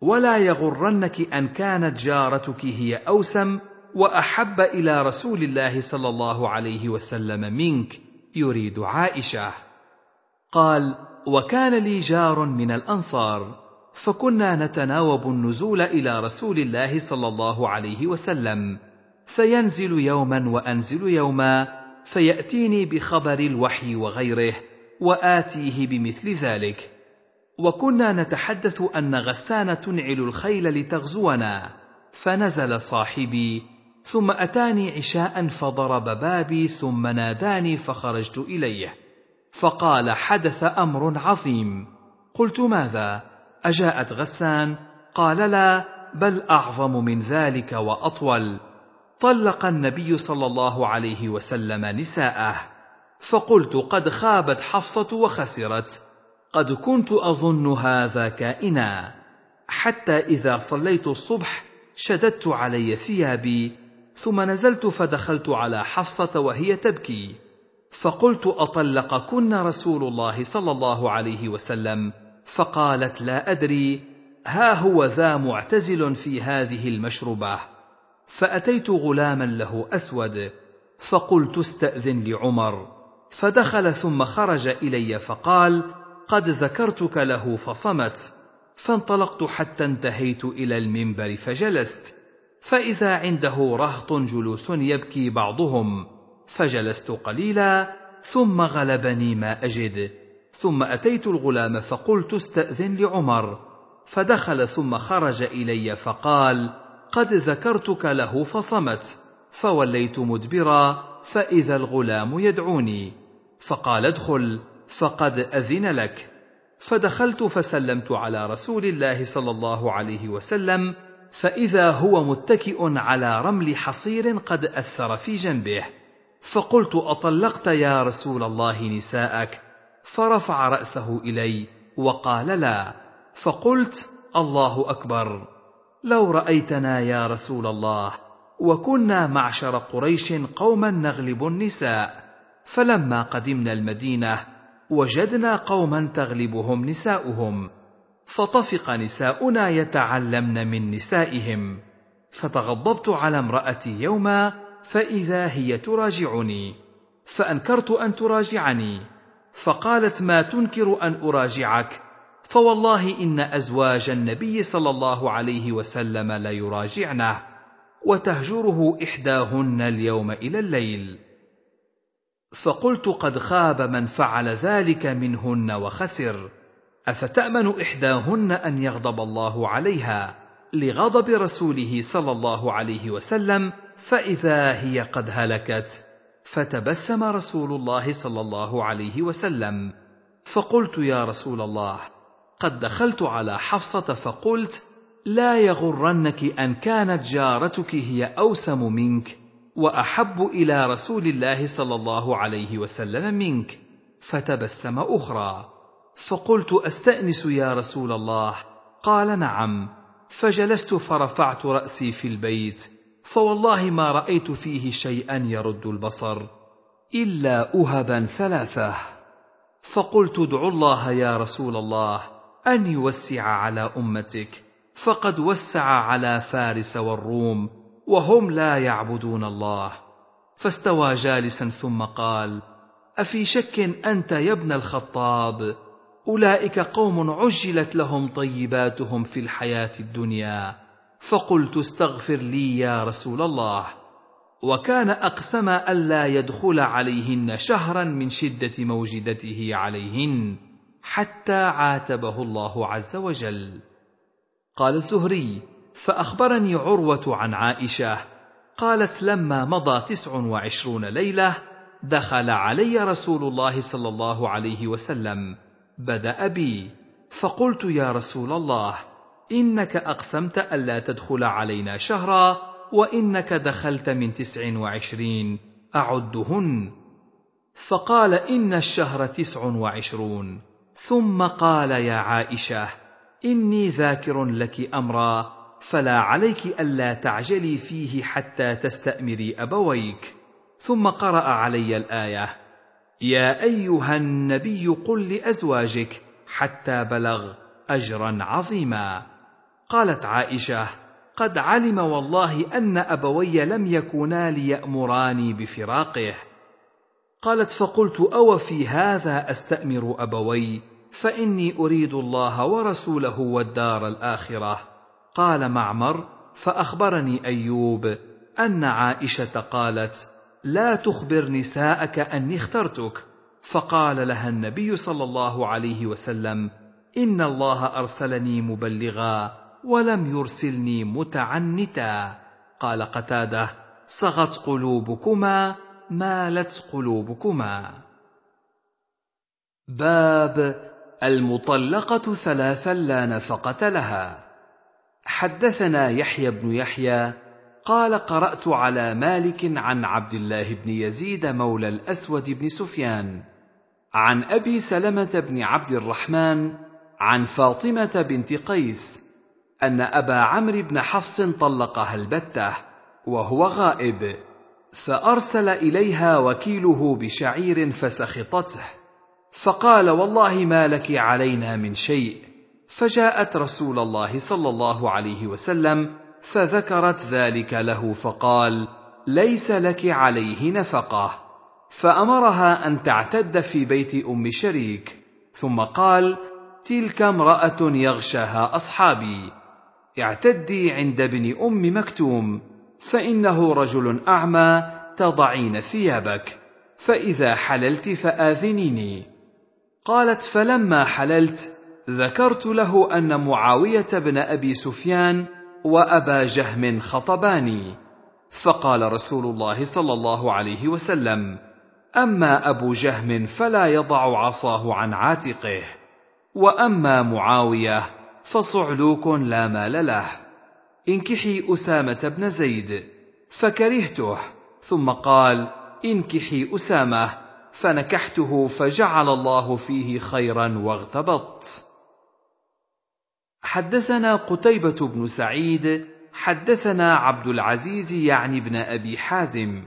ولا يغرنك أن كانت جارتك هي أوسم وأحب إلى رسول الله صلى الله عليه وسلم منك يريد عائشة قال وكان لي جار من الأنصار فكنا نتناوب النزول إلى رسول الله صلى الله عليه وسلم فينزل يوما وأنزل يوما فيأتيني بخبر الوحي وغيره واتيه بمثل ذلك وكنا نتحدث ان غسان تنعل الخيل لتغزونا فنزل صاحبي ثم اتاني عشاء فضرب بابي ثم ناداني فخرجت اليه فقال حدث امر عظيم قلت ماذا اجاءت غسان قال لا بل اعظم من ذلك واطول طلق النبي صلى الله عليه وسلم نساءه فقلت قد خابت حفصة وخسرت قد كنت أظن هذا كائنا حتى إذا صليت الصبح شددت علي ثيابي ثم نزلت فدخلت على حفصة وهي تبكي فقلت أطلقكن رسول الله صلى الله عليه وسلم فقالت لا أدري ها هو ذا معتزل في هذه المشربة فأتيت غلاما له أسود فقلت استأذن لعمر فدخل ثم خرج الي فقال قد ذكرتك له فصمت فانطلقت حتى انتهيت الى المنبر فجلست فاذا عنده رهط جلوس يبكي بعضهم فجلست قليلا ثم غلبني ما اجد ثم اتيت الغلام فقلت استاذن لعمر فدخل ثم خرج الي فقال قد ذكرتك له فصمت فوليت مدبرا فاذا الغلام يدعوني فقال ادخل فقد اذن لك فدخلت فسلمت على رسول الله صلى الله عليه وسلم فاذا هو متكئ على رمل حصير قد اثر في جنبه فقلت اطلقت يا رسول الله نساءك فرفع راسه الي وقال لا فقلت الله اكبر لو رايتنا يا رسول الله وكنا معشر قريش قوما نغلب النساء فلما قدمنا المدينه وجدنا قوما تغلبهم نساؤهم فطفق نساؤنا يتعلمن من نسائهم فتغضبت على امراتي يوما فاذا هي تراجعني فانكرت ان تراجعني فقالت ما تنكر ان اراجعك فوالله ان ازواج النبي صلى الله عليه وسلم لا يراجعنه وتهجره إحداهن اليوم إلى الليل فقلت قد خاب من فعل ذلك منهن وخسر أفتأمن إحداهن أن يغضب الله عليها لغضب رسوله صلى الله عليه وسلم فإذا هي قد هلكت فتبسم رسول الله صلى الله عليه وسلم فقلت يا رسول الله قد دخلت على حفصة فقلت لا يغرنك ان كانت جارتك هي اوسم منك واحب الى رسول الله صلى الله عليه وسلم منك فتبسم اخرى فقلت استانس يا رسول الله قال نعم فجلست فرفعت راسي في البيت فوالله ما رايت فيه شيئا يرد البصر الا اهبا ثلاثه فقلت ادعو الله يا رسول الله ان يوسع على امتك فقد وسع على فارس والروم وهم لا يعبدون الله فاستوى جالسا ثم قال افي شك انت يا ابن الخطاب اولئك قوم عجلت لهم طيباتهم في الحياه الدنيا فقلت استغفر لي يا رسول الله وكان اقسم الا يدخل عليهن شهرا من شده موجدته عليهن حتى عاتبه الله عز وجل قال الزهري فأخبرني عروة عن عائشة قالت لما مضى تسع وعشرون ليلة دخل علي رسول الله صلى الله عليه وسلم بدأ بي فقلت يا رسول الله إنك أقسمت ألا تدخل علينا شهرا وإنك دخلت من تسع وعشرين أعدهن فقال إن الشهر تسع وعشرون ثم قال يا عائشة اني ذاكر لك امرا فلا عليك الا تعجلي فيه حتى تستامري ابويك ثم قرا علي الايه يا ايها النبي قل لازواجك حتى بلغ اجرا عظيما قالت عائشه قد علم والله ان ابوي لم يكونا ليامراني بفراقه قالت فقلت أو في هذا أستأمر أبوي فاني اريد الله ورسوله والدار الاخره قال معمر فاخبرني ايوب ان عائشه قالت لا تخبر نساءك اني اخترتك فقال لها النبي صلى الله عليه وسلم ان الله ارسلني مبلغا ولم يرسلني متعنتا قال قتاده صغت قلوبكما مالت قلوبكما باب المطلقة ثلاثا لا نفقة لها حدثنا يحيى بن يحيى قال قرأت على مالك عن عبد الله بن يزيد مولى الأسود بن سفيان عن أبي سلمة بن عبد الرحمن عن فاطمة بنت قيس أن أبا عمرو بن حفص طلقها البتة وهو غائب فأرسل إليها وكيله بشعير فسخطته فقال والله ما لك علينا من شيء فجاءت رسول الله صلى الله عليه وسلم فذكرت ذلك له فقال ليس لك عليه نفقه فامرها ان تعتد في بيت ام شريك ثم قال تلك امراه يغشاها اصحابي اعتدي عند ابن ام مكتوم فانه رجل اعمى تضعين ثيابك فاذا حللت فاذنيني قالت فلما حللت ذكرت له ان معاويه بن ابي سفيان وابا جهم خطباني فقال رسول الله صلى الله عليه وسلم اما ابو جهم فلا يضع عصاه عن عاتقه واما معاويه فصعلوك لا مال له انكحي اسامه بن زيد فكرهته ثم قال انكحي اسامه فنكحته فجعل الله فيه خيرا واغتبط حدثنا قتيبه بن سعيد حدثنا عبد العزيز يعني بن ابي حازم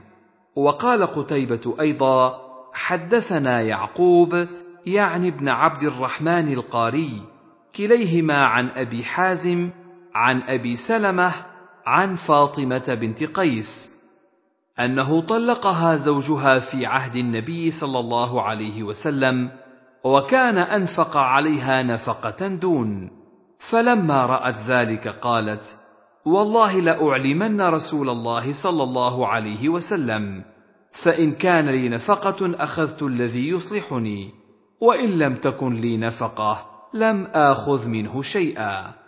وقال قتيبه ايضا حدثنا يعقوب يعني بن عبد الرحمن القاري كليهما عن ابي حازم عن ابي سلمه عن فاطمه بنت قيس انه طلقها زوجها في عهد النبي صلى الله عليه وسلم وكان انفق عليها نفقه دون فلما رات ذلك قالت والله لاعلمن رسول الله صلى الله عليه وسلم فان كان لي نفقه اخذت الذي يصلحني وان لم تكن لي نفقه لم اخذ منه شيئا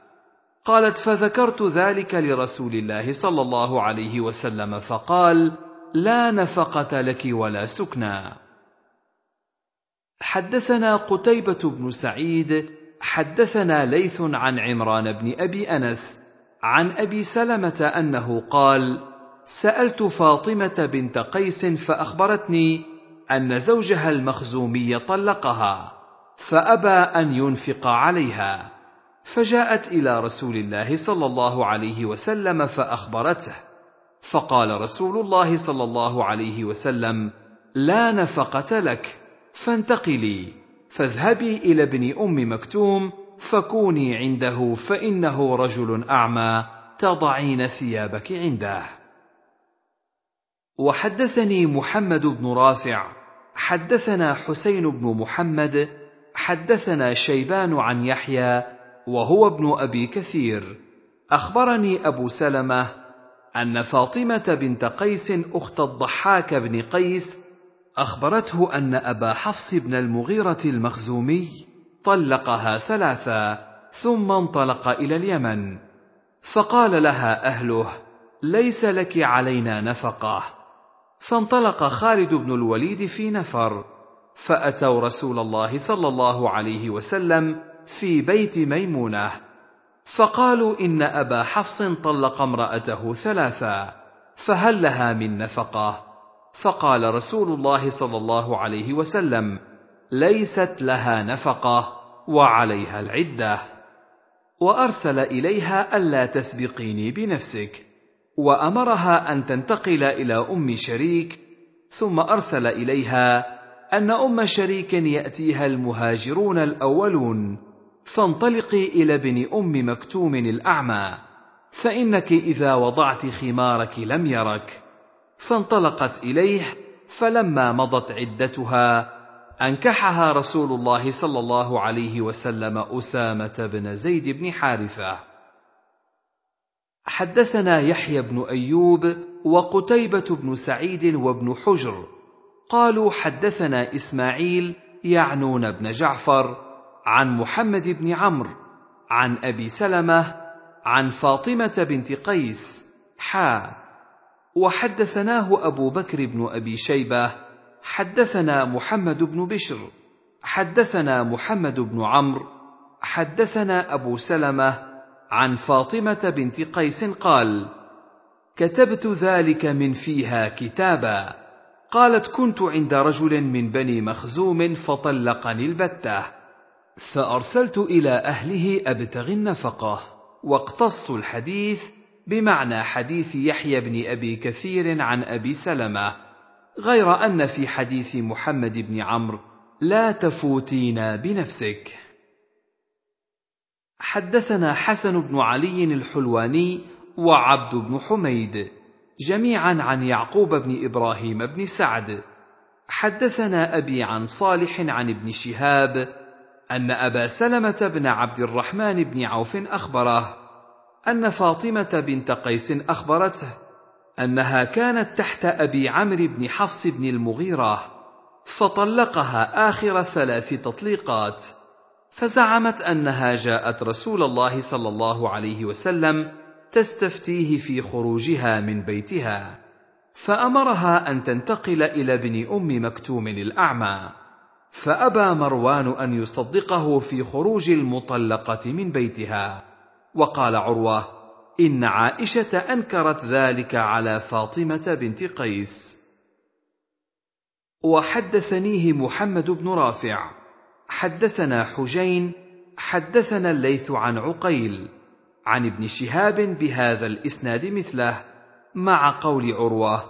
قالت فذكرت ذلك لرسول الله صلى الله عليه وسلم فقال لا نفقه لك ولا سكنى حدثنا قتيبه بن سعيد حدثنا ليث عن عمران بن ابي انس عن ابي سلمه انه قال سالت فاطمه بنت قيس فاخبرتني ان زوجها المخزومي طلقها فابى ان ينفق عليها فجاءت الى رسول الله صلى الله عليه وسلم فاخبرته فقال رسول الله صلى الله عليه وسلم لا نفقه لك فانتقلي فاذهبي الى ابن ام مكتوم فكوني عنده فانه رجل اعمى تضعين ثيابك عنده وحدثني محمد بن رافع حدثنا حسين بن محمد حدثنا شيبان عن يحيى وهو ابن ابي كثير اخبرني ابو سلمه ان فاطمه بنت قيس اخت الضحاك بن قيس اخبرته ان ابا حفص بن المغيره المخزومي طلقها ثلاثا ثم انطلق الى اليمن فقال لها اهله ليس لك علينا نفقه فانطلق خالد بن الوليد في نفر فاتوا رسول الله صلى الله عليه وسلم في بيت ميمونه فقالوا ان ابا حفص طلق امراته ثلاثا فهل لها من نفقه فقال رسول الله صلى الله عليه وسلم ليست لها نفقه وعليها العده وارسل اليها الا تسبقيني بنفسك وامرها ان تنتقل الى ام شريك ثم ارسل اليها ان ام شريك ياتيها المهاجرون الاولون فانطلقي الى ابن ام مكتوم الاعمى فانك اذا وضعت خمارك لم يرك فانطلقت اليه فلما مضت عدتها انكحها رسول الله صلى الله عليه وسلم اسامه بن زيد بن حارثه حدثنا يحيى بن ايوب وقتيبه بن سعيد وابن حجر قالوا حدثنا اسماعيل يعنون بن جعفر عن محمد بن عمرو عن ابي سلمه عن فاطمه بنت قيس حا وحدثناه ابو بكر بن ابي شيبه حدثنا محمد بن بشر حدثنا محمد بن عمرو حدثنا ابو سلمه عن فاطمه بنت قيس قال كتبت ذلك من فيها كتابا قالت كنت عند رجل من بني مخزوم فطلقني البته فارسلت الى اهله ابتغي النفقه واقتص الحديث بمعنى حديث يحيى بن ابي كثير عن ابي سلمه غير ان في حديث محمد بن عمرو لا تفوتينا بنفسك حدثنا حسن بن علي الحلواني وعبد بن حميد جميعا عن يعقوب بن ابراهيم بن سعد حدثنا ابي عن صالح عن ابن شهاب ان ابا سلمه بن عبد الرحمن بن عوف اخبره ان فاطمه بنت قيس اخبرته انها كانت تحت ابي عمرو بن حفص بن المغيره فطلقها اخر ثلاث تطليقات فزعمت انها جاءت رسول الله صلى الله عليه وسلم تستفتيه في خروجها من بيتها فامرها ان تنتقل الى ابن ام مكتوم الاعمى فابى مروان ان يصدقه في خروج المطلقه من بيتها وقال عروه ان عائشه انكرت ذلك على فاطمه بنت قيس وحدثنيه محمد بن رافع حدثنا حجين حدثنا الليث عن عقيل عن ابن شهاب بهذا الاسناد مثله مع قول عروه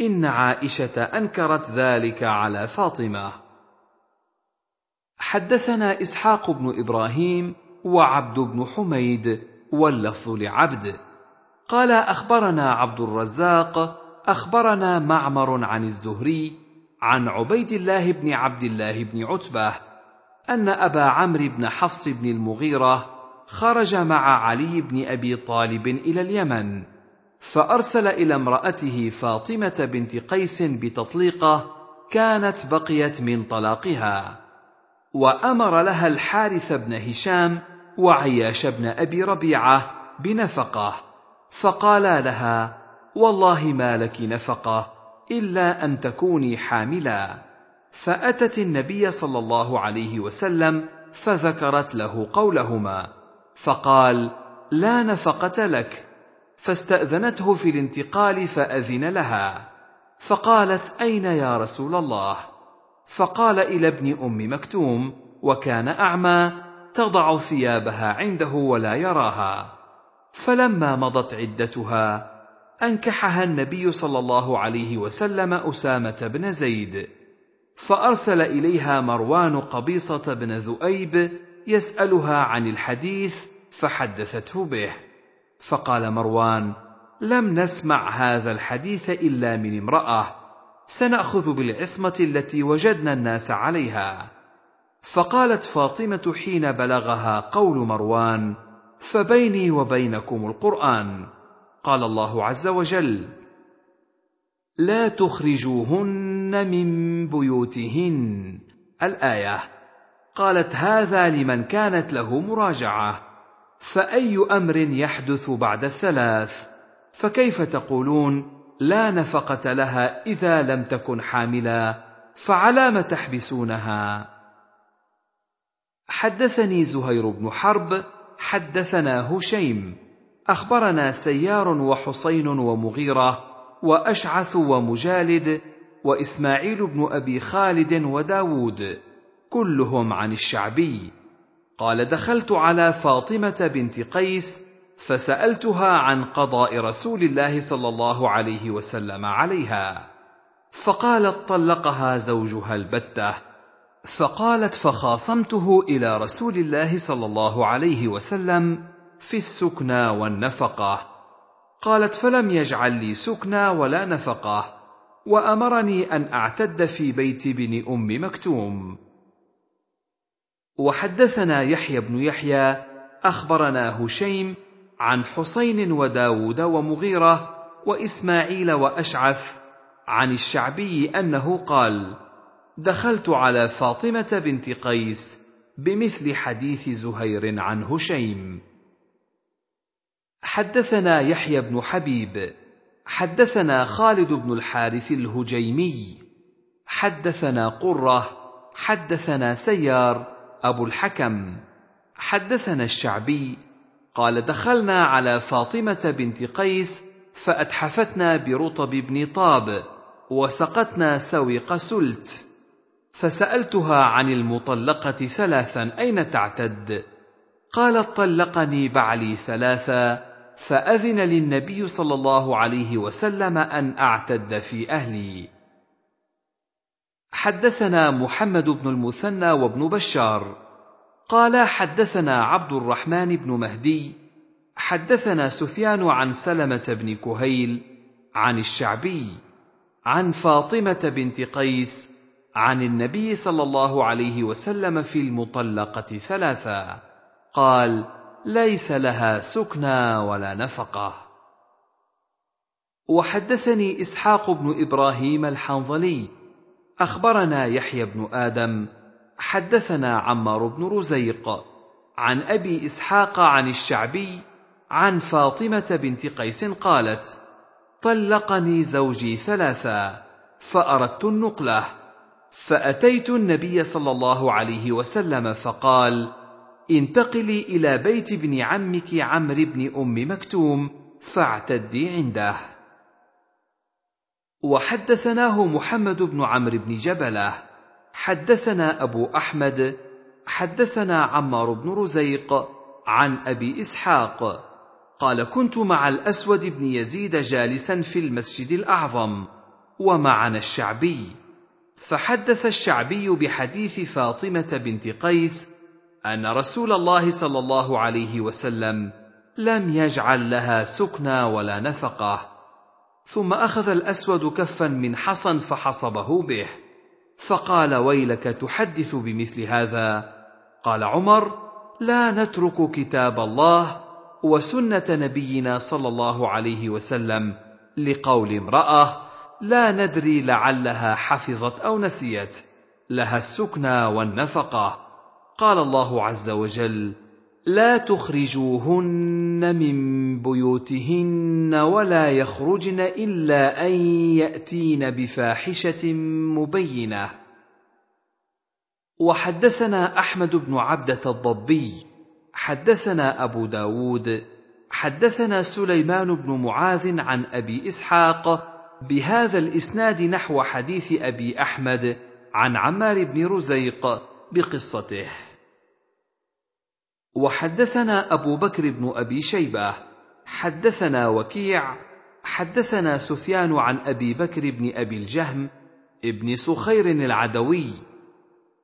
ان عائشه انكرت ذلك على فاطمه حدثنا اسحاق بن ابراهيم وعبد بن حميد واللفظ لعبد قال اخبرنا عبد الرزاق اخبرنا معمر عن الزهري عن عبيد الله بن عبد الله بن عتبه ان ابا عمرو بن حفص بن المغيره خرج مع علي بن ابي طالب الى اليمن فارسل الى امراته فاطمه بنت قيس بتطليقه كانت بقيت من طلاقها وامر لها الحارث بن هشام وعياش بن ابي ربيعه بنفقه فقالا لها والله ما لك نفقه الا ان تكوني حاملا فاتت النبي صلى الله عليه وسلم فذكرت له قولهما فقال لا نفقه لك فاستاذنته في الانتقال فاذن لها فقالت اين يا رسول الله فقال إلى ابن أم مكتوم وكان أعمى تضع ثيابها عنده ولا يراها فلما مضت عدتها أنكحها النبي صلى الله عليه وسلم أسامة بن زيد فأرسل إليها مروان قبيصة بن ذؤيب يسألها عن الحديث فحدثته به فقال مروان لم نسمع هذا الحديث إلا من امرأة سناخذ بالعصمه التي وجدنا الناس عليها فقالت فاطمه حين بلغها قول مروان فبيني وبينكم القران قال الله عز وجل لا تخرجوهن من بيوتهن الايه قالت هذا لمن كانت له مراجعه فاي امر يحدث بعد الثلاث فكيف تقولون لا نفقة لها إذا لم تكن حاملا فعلى ما تحبسونها حدثني زهير بن حرب حدثنا هشيم أخبرنا سيار وحصين ومغيرة وأشعث ومجالد وإسماعيل بن أبي خالد وداود كلهم عن الشعبي قال دخلت على فاطمة بنت قيس فسالتها عن قضاء رسول الله صلى الله عليه وسلم عليها فقالت طلقها زوجها البته فقالت فخاصمته الى رسول الله صلى الله عليه وسلم في السكنى والنفقه قالت فلم يجعل لي سكنى ولا نفقه وامرني ان اعتد في بيت بن ام مكتوم وحدثنا يحيى بن يحيى اخبرنا هشيم عن حسين وداود ومغيرة وإسماعيل وأشعث عن الشعبي أنه قال دخلت على فاطمة بنت قيس بمثل حديث زهير عن هشيم حدثنا يحيى بن حبيب حدثنا خالد بن الحارث الهجيمي حدثنا قره حدثنا سيار ابو الحكم حدثنا الشعبي قال دخلنا على فاطمه بنت قيس فاتحفتنا برطب بن طاب وسقتنا سويق سلت فسالتها عن المطلقه ثلاثا اين تعتد قالت طلقني بعلي ثلاثا فاذن للنبي صلى الله عليه وسلم ان اعتد في اهلي حدثنا محمد بن المثنى وابن بشار قال حدثنا عبد الرحمن بن مهدي حدثنا سفيان عن سلمه بن كهيل عن الشعبي عن فاطمه بنت قيس عن النبي صلى الله عليه وسلم في المطلقه ثلاثه قال ليس لها سكنى ولا نفقه وحدثني اسحاق بن ابراهيم الحنظلي اخبرنا يحيى بن ادم حدثنا عمار بن رزيق عن ابي اسحاق عن الشعبي عن فاطمه بنت قيس قالت طلقني زوجي ثلاثا فاردت النقله فاتيت النبي صلى الله عليه وسلم فقال انتقلي الى بيت ابن عمك عمرو بن ام مكتوم فاعتدي عنده وحدثناه محمد بن عمرو بن جبله حدثنا ابو احمد حدثنا عمار بن رزيق عن ابي اسحاق قال كنت مع الاسود بن يزيد جالسا في المسجد الاعظم ومعنا الشعبي فحدث الشعبي بحديث فاطمه بنت قيس ان رسول الله صلى الله عليه وسلم لم يجعل لها سكنى ولا نفقه ثم اخذ الاسود كفا من حصى فحصبه به فقال ويلك تحدث بمثل هذا قال عمر لا نترك كتاب الله وسنه نبينا صلى الله عليه وسلم لقول امراه لا ندري لعلها حفظت او نسيت لها السكنى والنفقه قال الله عز وجل لا تخرجوهن من بيوتهن ولا يخرجن الا ان ياتين بفاحشه مبينه وحدثنا احمد بن عبده الضبي حدثنا ابو داود حدثنا سليمان بن معاذ عن ابي اسحاق بهذا الاسناد نحو حديث ابي احمد عن عمار بن رزيق بقصته وحدثنا أبو بكر بن أبي شيبة حدثنا وكيع حدثنا سفيان عن أبي بكر بن أبي الجهم ابن سخير العدوي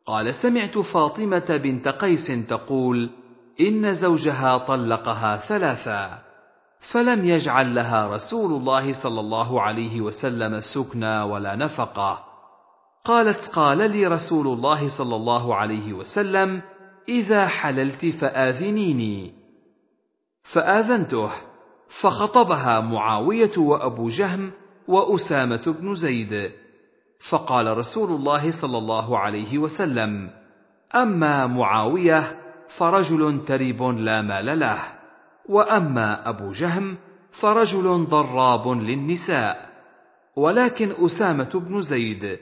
قال سمعت فاطمة بنت قيس تقول إن زوجها طلقها ثلاثا فلم يجعل لها رسول الله صلى الله عليه وسلم سكنى ولا نفقه قالت قال لي رسول الله صلى الله عليه وسلم اذا حللت فاذنيني فاذنته فخطبها معاويه وابو جهم واسامه بن زيد فقال رسول الله صلى الله عليه وسلم اما معاويه فرجل تريب لا مال له واما ابو جهم فرجل ضراب للنساء ولكن اسامه بن زيد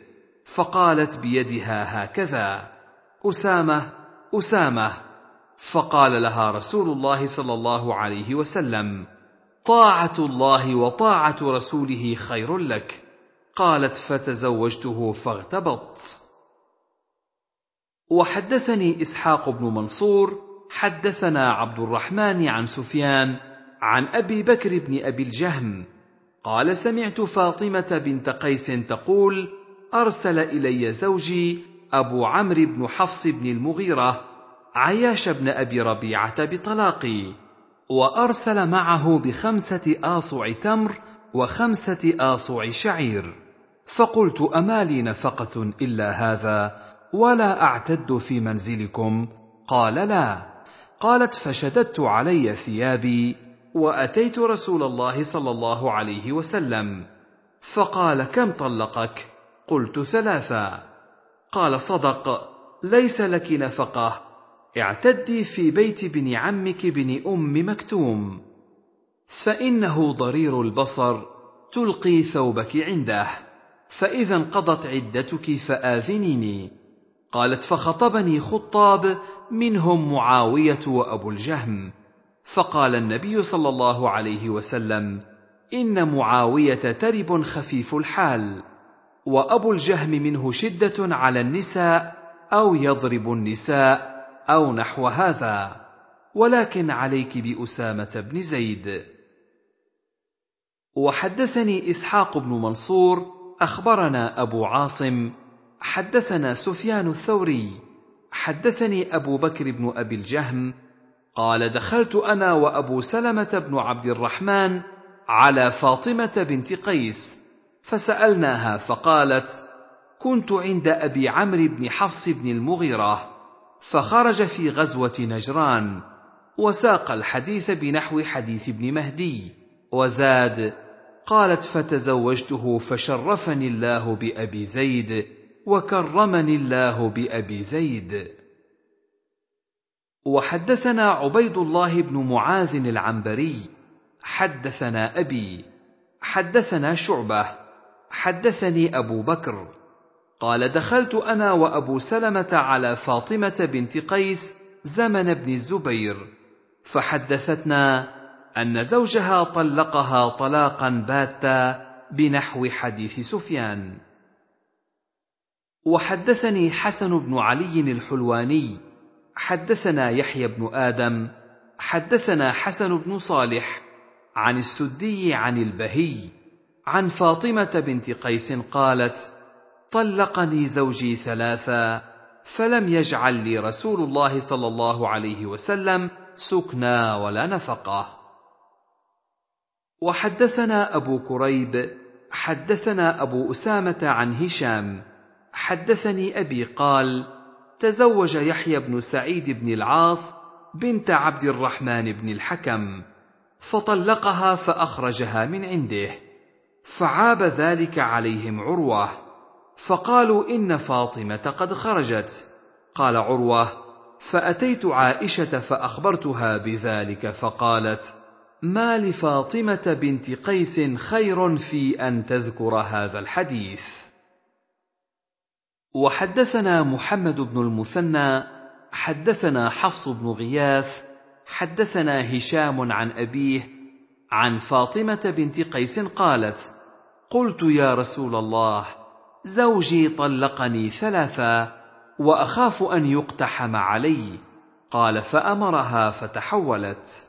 فقالت بيدها هكذا اسامه اسامه فقال لها رسول الله صلى الله عليه وسلم طاعه الله وطاعه رسوله خير لك قالت فتزوجته فاغتبط وحدثني اسحاق بن منصور حدثنا عبد الرحمن عن سفيان عن ابي بكر بن ابي الجهم قال سمعت فاطمه بنت قيس تقول ارسل الي زوجي أبو عمرو بن حفص بن المغيرة عياش بن أبي ربيعة بطلاقي وأرسل معه بخمسة آصع تمر وخمسة آصع شعير فقلت أما لي نفقة إلا هذا ولا أعتد في منزلكم قال لا قالت فشددت علي ثيابي وأتيت رسول الله صلى الله عليه وسلم فقال كم طلقك قلت ثلاثة قال صدق ليس لك نفقه اعتدي في بيت بن عمك بن ام مكتوم فانه ضرير البصر تلقي ثوبك عنده فاذا انقضت عدتك فاذنيني قالت فخطبني خطاب منهم معاويه وابو الجهم فقال النبي صلى الله عليه وسلم ان معاويه ترب خفيف الحال وأبو الجهم منه شدة على النساء أو يضرب النساء أو نحو هذا ولكن عليك بأسامة بن زيد وحدثني إسحاق بن منصور أخبرنا أبو عاصم حدثنا سفيان الثوري حدثني أبو بكر بن أبي الجهم قال دخلت أنا وأبو سلمة بن عبد الرحمن على فاطمة بنت قيس فسالناها فقالت كنت عند ابي عمرو بن حفص بن المغيره فخرج في غزوه نجران وساق الحديث بنحو حديث ابن مهدي وزاد قالت فتزوجته فشرفني الله بابي زيد وكرمني الله بابي زيد وحدثنا عبيد الله بن معاذ العنبري حدثنا ابي حدثنا شعبه حدثني ابو بكر قال دخلت انا وابو سلمه على فاطمه بنت قيس زمن ابن الزبير فحدثتنا ان زوجها طلقها طلاقا باتا بنحو حديث سفيان وحدثني حسن بن علي الحلواني حدثنا يحيى بن ادم حدثنا حسن بن صالح عن السدي عن البهي عن فاطمه بنت قيس قالت طلقني زوجي ثلاثا فلم يجعل لي رسول الله صلى الله عليه وسلم سكنا ولا نفقه وحدثنا ابو كريب حدثنا ابو اسامه عن هشام حدثني ابي قال تزوج يحيى بن سعيد بن العاص بنت عبد الرحمن بن الحكم فطلقها فاخرجها من عنده فعاب ذلك عليهم عروه فقالوا ان فاطمه قد خرجت قال عروه فاتيت عائشه فاخبرتها بذلك فقالت ما لفاطمه بنت قيس خير في ان تذكر هذا الحديث وحدثنا محمد بن المثنى حدثنا حفص بن غياث حدثنا هشام عن ابيه عن فاطمه بنت قيس قالت قلت يا رسول الله زوجي طلقني ثلاثا واخاف ان يقتحم علي قال فامرها فتحولت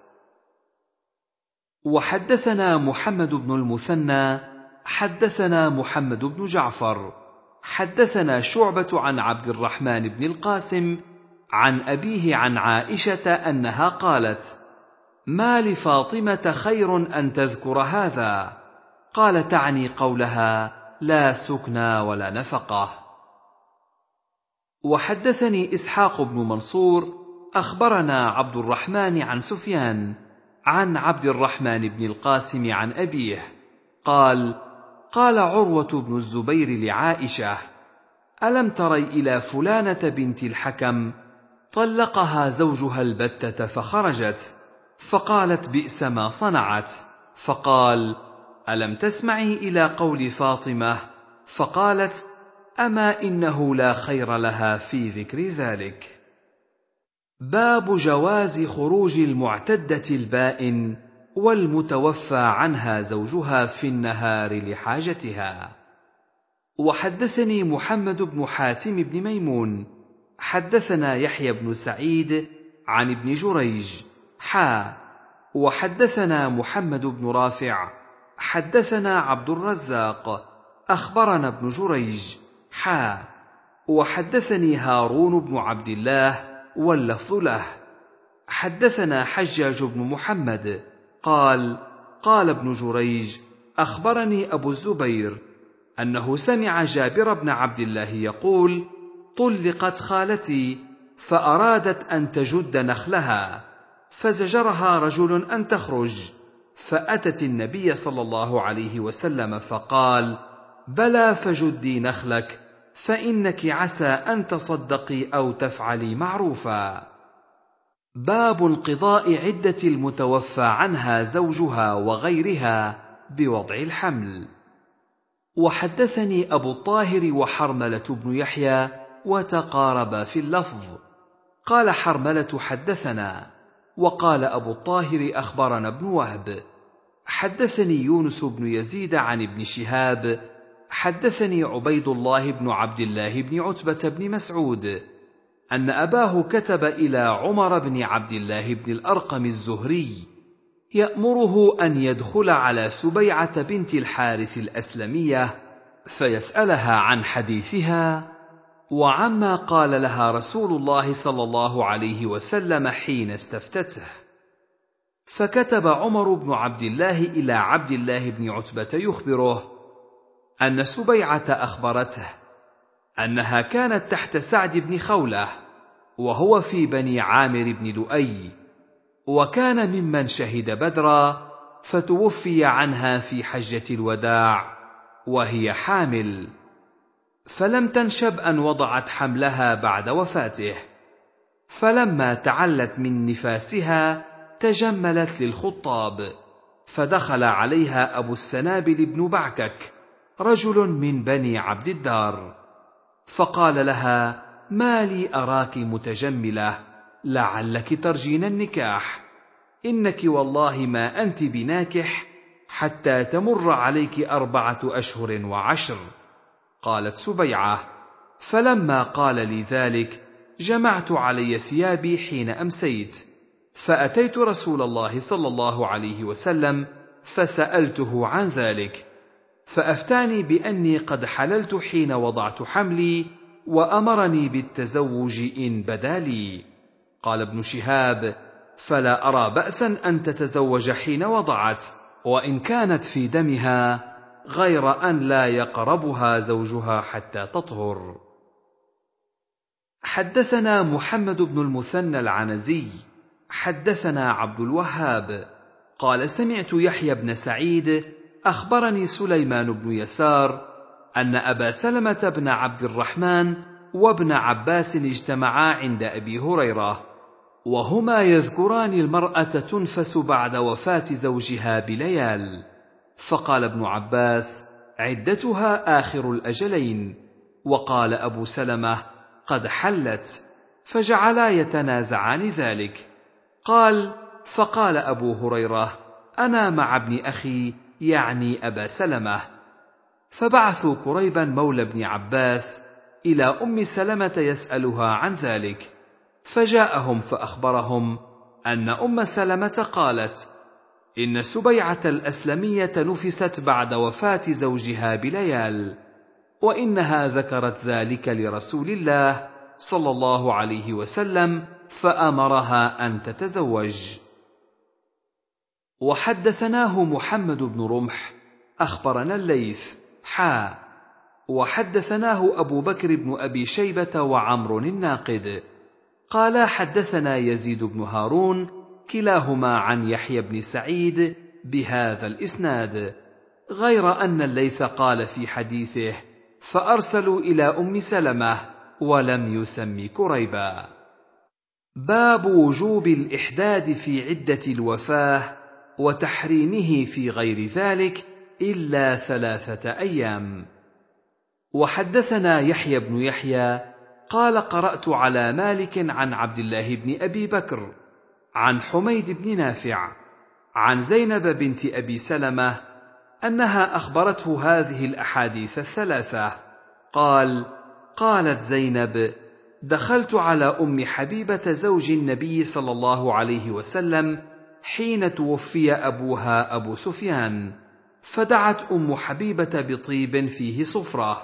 وحدثنا محمد بن المثنى حدثنا محمد بن جعفر حدثنا شعبه عن عبد الرحمن بن القاسم عن ابيه عن عائشه انها قالت ما لفاطمه خير ان تذكر هذا قال تعني قولها لا سكنى ولا نفقه وحدثني اسحاق بن منصور اخبرنا عبد الرحمن عن سفيان عن عبد الرحمن بن القاسم عن ابيه قال قال عروه بن الزبير لعائشه الم تري الى فلانه بنت الحكم طلقها زوجها البته فخرجت فقالت بئس ما صنعت فقال الم تسمعي الى قول فاطمه فقالت اما انه لا خير لها في ذكر ذلك باب جواز خروج المعتده البائن والمتوفى عنها زوجها في النهار لحاجتها وحدثني محمد بن حاتم بن ميمون حدثنا يحيى بن سعيد عن ابن جريج حا وحدثنا محمد بن رافع حدثنا عبد الرزاق اخبرنا ابن جريج حا وحدثني هارون بن عبد الله واللفظ له حدثنا حجاج بن محمد قال قال ابن جريج اخبرني ابو الزبير انه سمع جابر بن عبد الله يقول طلقت خالتي فارادت ان تجد نخلها فزجرها رجل ان تخرج فاتت النبي صلى الله عليه وسلم فقال بلى فجدي نخلك فانك عسى ان تصدقي او تفعلي معروفا باب انقضاء عده المتوفى عنها زوجها وغيرها بوضع الحمل وحدثني ابو الطاهر وحرمله بن يحيى وتقاربا في اللفظ قال حرمله حدثنا وقال أبو الطاهر أخبرنا ابن وهب حدثني يونس بن يزيد عن ابن شهاب حدثني عبيد الله بن عبد الله بن عتبة بن مسعود أن أباه كتب إلى عمر بن عبد الله بن الأرقم الزهري يأمره أن يدخل على سبيعة بنت الحارث الأسلمية فيسألها عن حديثها وعما قال لها رسول الله صلى الله عليه وسلم حين استفتته فكتب عمر بن عبد الله الى عبد الله بن عتبه يخبره ان سبيعه اخبرته انها كانت تحت سعد بن خوله وهو في بني عامر بن لؤي وكان ممن شهد بدرا فتوفي عنها في حجه الوداع وهي حامل فلم تنشب أن وضعت حملها بعد وفاته فلما تعلت من نفاسها تجملت للخطاب فدخل عليها أبو السنابل بن بعكك رجل من بني عبد الدار فقال لها ما لي أراك متجملة لعلك ترجين النكاح إنك والله ما أنت بناكح حتى تمر عليك أربعة أشهر وعشر قالت سبيعه فلما قال لي ذلك جمعت علي ثيابي حين امسيت فاتيت رسول الله صلى الله عليه وسلم فسالته عن ذلك فافتاني باني قد حللت حين وضعت حملي وامرني بالتزوج ان بدا لي قال ابن شهاب فلا ارى باسا ان تتزوج حين وضعت وان كانت في دمها غير ان لا يقربها زوجها حتى تطهر حدثنا محمد بن المثنى العنزي حدثنا عبد الوهاب قال سمعت يحيى بن سعيد اخبرني سليمان بن يسار ان ابا سلمه بن عبد الرحمن وابن عباس اجتمعا عند ابي هريره وهما يذكران المراه تنفس بعد وفاه زوجها بليال فقال ابن عباس عدتها اخر الاجلين وقال ابو سلمه قد حلت فجعلا يتنازعان ذلك قال فقال ابو هريره انا مع ابن اخي يعني ابا سلمه فبعثوا كريبا مولى ابن عباس الى ام سلمه يسالها عن ذلك فجاءهم فاخبرهم ان ام سلمه قالت إن سبيعة الأسلمية نفست بعد وفاة زوجها بليال، وإنها ذكرت ذلك لرسول الله صلى الله عليه وسلم، فأمرها أن تتزوج. وحدثناه محمد بن رمح، أخبرنا الليث، حا، وحدثناه أبو بكر بن أبي شيبة وعمر الناقد، قالا حدثنا يزيد بن هارون، كلاهما عن يحيى بن سعيد بهذا الاسناد غير ان الليث قال في حديثه فارسلوا الى ام سلمه ولم يسم كريبا باب وجوب الاحداد في عده الوفاه وتحريمه في غير ذلك الا ثلاثه ايام وحدثنا يحيى بن يحيى قال قرات على مالك عن عبد الله بن ابي بكر عن حميد بن نافع عن زينب بنت ابي سلمه انها اخبرته هذه الاحاديث الثلاثه قال قالت زينب دخلت على ام حبيبه زوج النبي صلى الله عليه وسلم حين توفي ابوها ابو سفيان فدعت ام حبيبه بطيب فيه صفره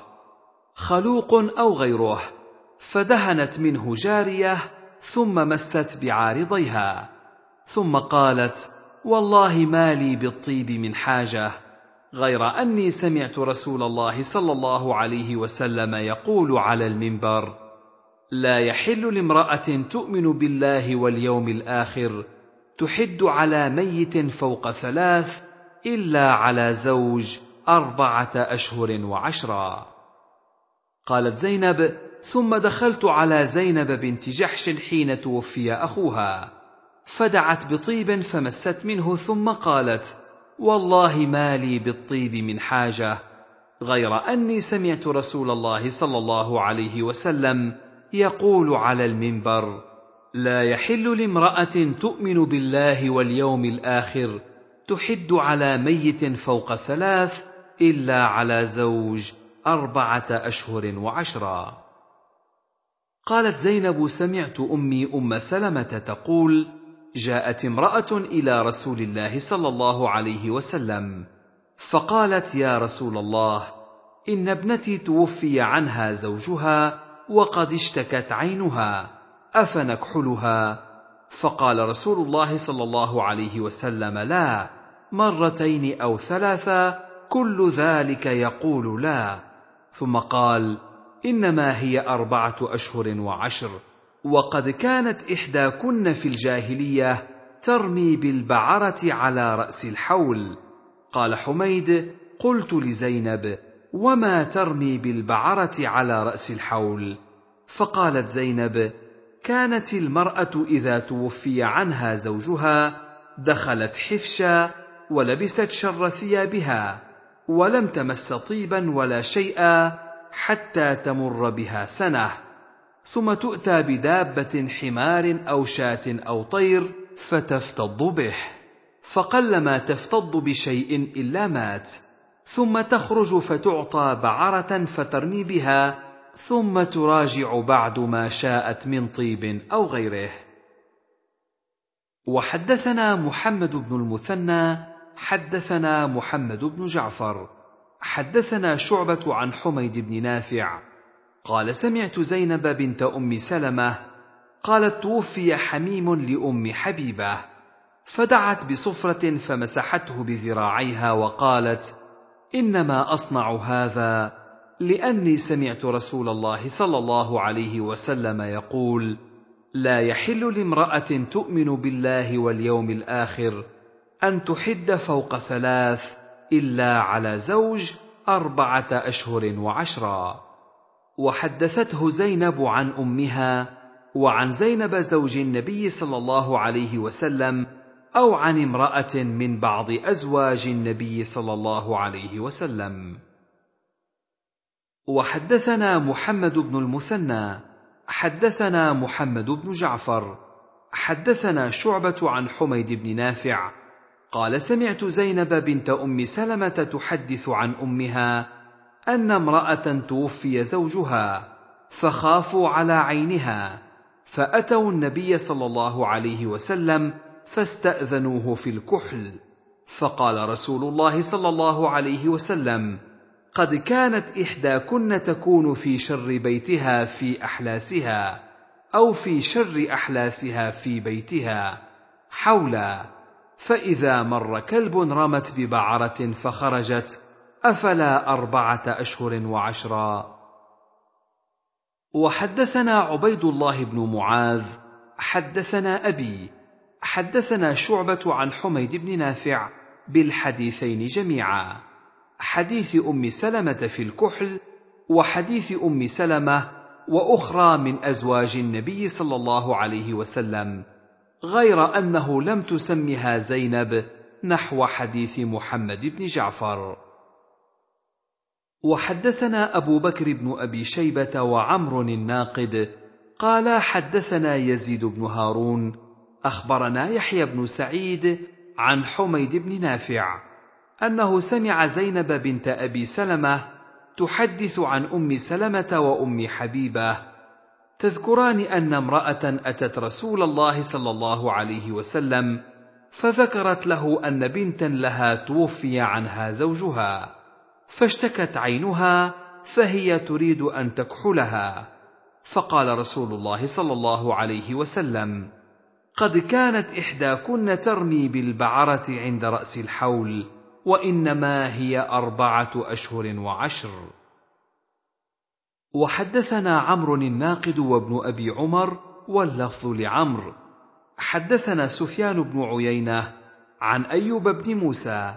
خلوق او غيره فدهنت منه جاريه ثم مست بعارضيها ثم قالت والله ما لي بالطيب من حاجه غير اني سمعت رسول الله صلى الله عليه وسلم يقول على المنبر لا يحل لامراه تؤمن بالله واليوم الاخر تحد على ميت فوق ثلاث الا على زوج اربعه اشهر وعشرا قالت زينب ثم دخلت على زينب بنت جحش حين توفي اخوها فدعت بطيب فمست منه ثم قالت والله ما لي بالطيب من حاجه غير اني سمعت رسول الله صلى الله عليه وسلم يقول على المنبر لا يحل لامراه تؤمن بالله واليوم الاخر تحد على ميت فوق ثلاث الا على زوج اربعه اشهر وعشرا قالت زينب سمعت امي ام سلمه تقول جاءت امراه الى رسول الله صلى الله عليه وسلم فقالت يا رسول الله ان ابنتي توفي عنها زوجها وقد اشتكت عينها افنكحلها فقال رسول الله صلى الله عليه وسلم لا مرتين او ثلاثه كل ذلك يقول لا ثم قال انما هي اربعه اشهر وعشر وقد كانت احداكن في الجاهليه ترمي بالبعره على راس الحول قال حميد قلت لزينب وما ترمي بالبعره على راس الحول فقالت زينب كانت المراه اذا توفي عنها زوجها دخلت حفشا ولبست شر ثيابها ولم تمس طيبا ولا شيئا حتى تمر بها سنه ثم تؤتى بدابه حمار او شاه او طير فتفتض به فقلما تفتض بشيء الا مات ثم تخرج فتعطى بعره فترمي بها ثم تراجع بعد ما شاءت من طيب او غيره وحدثنا محمد بن المثنى حدثنا محمد بن جعفر حدثنا شعبة عن حميد بن نافع قال سمعت زينب بنت أم سلمة قالت توفي حميم لأم حبيبة فدعت بصفرة فمسحته بذراعيها وقالت إنما أصنع هذا لأني سمعت رسول الله صلى الله عليه وسلم يقول لا يحل لامرأة تؤمن بالله واليوم الآخر أن تحد فوق ثلاث إلا على زوج أربعة أشهر وعشرة وحدثته زينب عن أمها وعن زينب زوج النبي صلى الله عليه وسلم أو عن امرأة من بعض أزواج النبي صلى الله عليه وسلم وحدثنا محمد بن المثنى حدثنا محمد بن جعفر حدثنا شعبة عن حميد بن نافع قال سمعت زينب بنت ام سلمه تحدث عن امها ان امراه توفي زوجها فخافوا على عينها فاتوا النبي صلى الله عليه وسلم فاستاذنوه في الكحل فقال رسول الله صلى الله عليه وسلم قد كانت احداكن تكون في شر بيتها في احلاسها او في شر احلاسها في بيتها حولا فإذا مر كلب رمت ببعرة فخرجت أفلا أربعة أشهر وعشرا وحدثنا عبيد الله بن معاذ حدثنا أبي حدثنا شعبة عن حميد بن نافع بالحديثين جميعا حديث أم سلمة في الكحل وحديث أم سلمة وأخرى من أزواج النبي صلى الله عليه وسلم غير انه لم تسمها زينب نحو حديث محمد بن جعفر وحدثنا ابو بكر بن ابي شيبه وعمر الناقد قال حدثنا يزيد بن هارون اخبرنا يحيى بن سعيد عن حميد بن نافع انه سمع زينب بنت ابي سلمه تحدث عن ام سلمه وام حبيبه تذكران ان امراه اتت رسول الله صلى الله عليه وسلم فذكرت له ان بنتا لها توفي عنها زوجها فاشتكت عينها فهي تريد ان تكحلها فقال رسول الله صلى الله عليه وسلم قد كانت احداكن ترمي بالبعره عند راس الحول وانما هي اربعه اشهر وعشر وحدثنا عمرو الناقد وابن ابي عمر واللفظ لعمر حدثنا سفيان بن عيينه عن ايوب بن موسى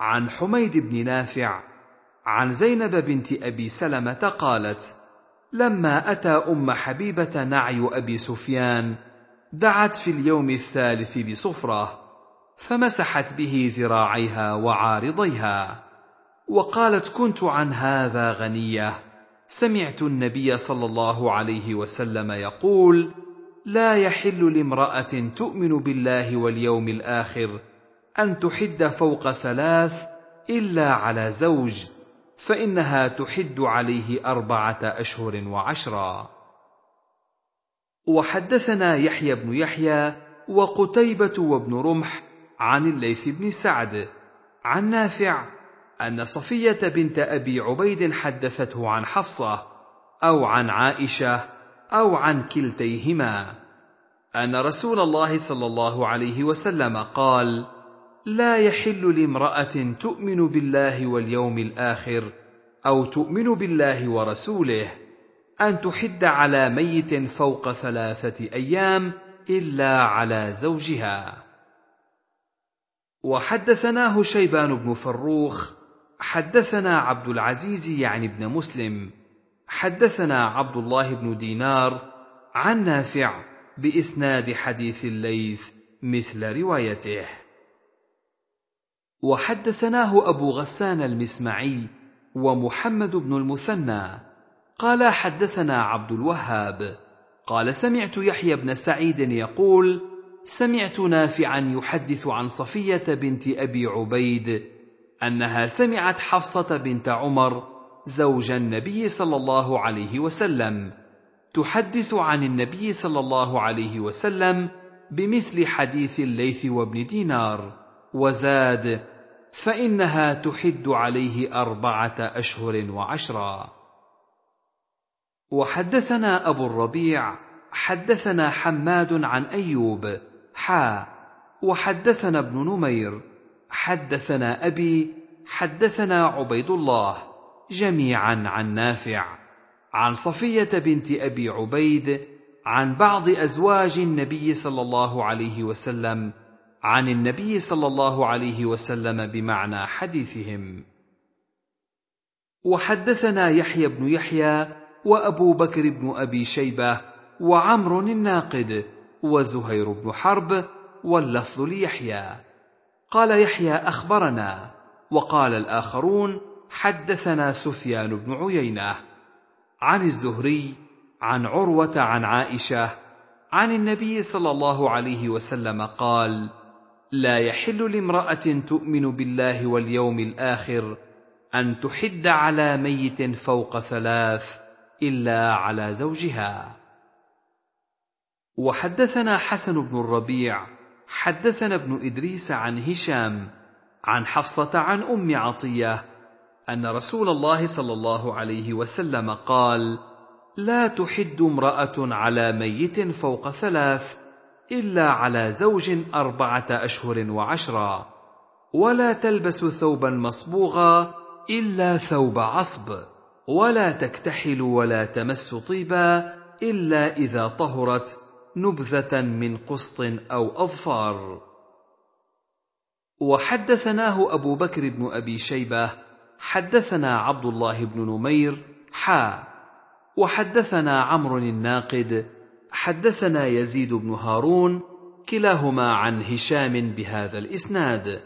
عن حميد بن نافع عن زينب بنت ابي سلمه قالت لما اتى ام حبيبه نعي ابي سفيان دعت في اليوم الثالث بصفره فمسحت به ذراعيها وعارضيها وقالت كنت عن هذا غنيه سمعت النبي صلى الله عليه وسلم يقول لا يحل لامراه تؤمن بالله واليوم الاخر ان تحد فوق ثلاث الا على زوج فانها تحد عليه اربعه اشهر وعشرا وحدثنا يحيى بن يحيى وقتيبه وابن رمح عن الليث بن سعد عن نافع أن صفية بنت أبي عبيد حدثته عن حفصة أو عن عائشة أو عن كلتيهما أن رسول الله صلى الله عليه وسلم قال: لا يحل لامرأة تؤمن بالله واليوم الآخر أو تؤمن بالله ورسوله أن تحد على ميت فوق ثلاثة أيام إلا على زوجها. وحدثناه شيبان بن فروخ حدثنا عبد العزيز يعني ابن مسلم حدثنا عبد الله بن دينار عن نافع باسناد حديث الليث مثل روايته وحدثناه ابو غسان المسمعي ومحمد بن المثنى قال حدثنا عبد الوهاب قال سمعت يحيى بن سعيد يقول سمعت نافعا يحدث عن صفيه بنت ابي عبيد أنها سمعت حفصة بنت عمر زوج النبي صلى الله عليه وسلم تحدث عن النبي صلى الله عليه وسلم بمثل حديث الليث وابن دينار وزاد فإنها تحد عليه أربعة أشهر وعشرا وحدثنا أبو الربيع حدثنا حماد عن أيوب حا وحدثنا ابن نمير حدثنا ابي حدثنا عبيد الله جميعا عن نافع عن صفيه بنت ابي عبيد عن بعض ازواج النبي صلى الله عليه وسلم عن النبي صلى الله عليه وسلم بمعنى حديثهم وحدثنا يحيى بن يحيى وابو بكر بن ابي شيبه وعمر الناقد وزهير بن حرب واللفظ ليحيى قال يحيى اخبرنا وقال الاخرون حدثنا سفيان بن عيينه عن الزهري عن عروه عن عائشه عن النبي صلى الله عليه وسلم قال لا يحل لامراه تؤمن بالله واليوم الاخر ان تحد على ميت فوق ثلاث الا على زوجها وحدثنا حسن بن الربيع حدثنا ابن ادريس عن هشام عن حفصه عن ام عطيه ان رسول الله صلى الله عليه وسلم قال لا تحد امراه على ميت فوق ثلاث الا على زوج اربعه اشهر وعشرا ولا تلبس ثوبا مصبوغا الا ثوب عصب ولا تكتحل ولا تمس طيبا الا اذا طهرت نبذه من قسط او اظفار وحدثناه ابو بكر بن ابي شيبه حدثنا عبد الله بن نمير حا وحدثنا عمرو الناقد حدثنا يزيد بن هارون كلاهما عن هشام بهذا الاسناد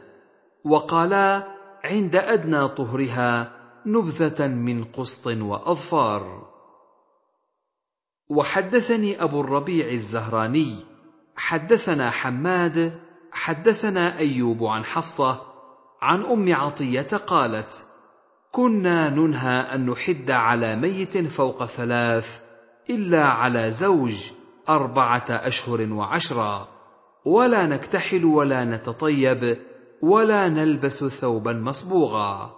وقالا عند ادنى طهرها نبذه من قسط واظفار وحدثني أبو الربيع الزهراني حدثنا حماد حدثنا أيوب عن حفصة عن أم عطية قالت كنا ننهى أن نحد على ميت فوق ثلاث إلا على زوج أربعة أشهر وعشرة ولا نكتحل ولا نتطيب ولا نلبس ثوبا مصبوغا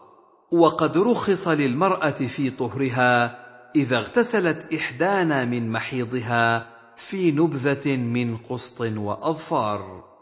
وقد رخص للمرأة في طهرها اذا اغتسلت احدانا من محيضها في نبذه من قسط واظفار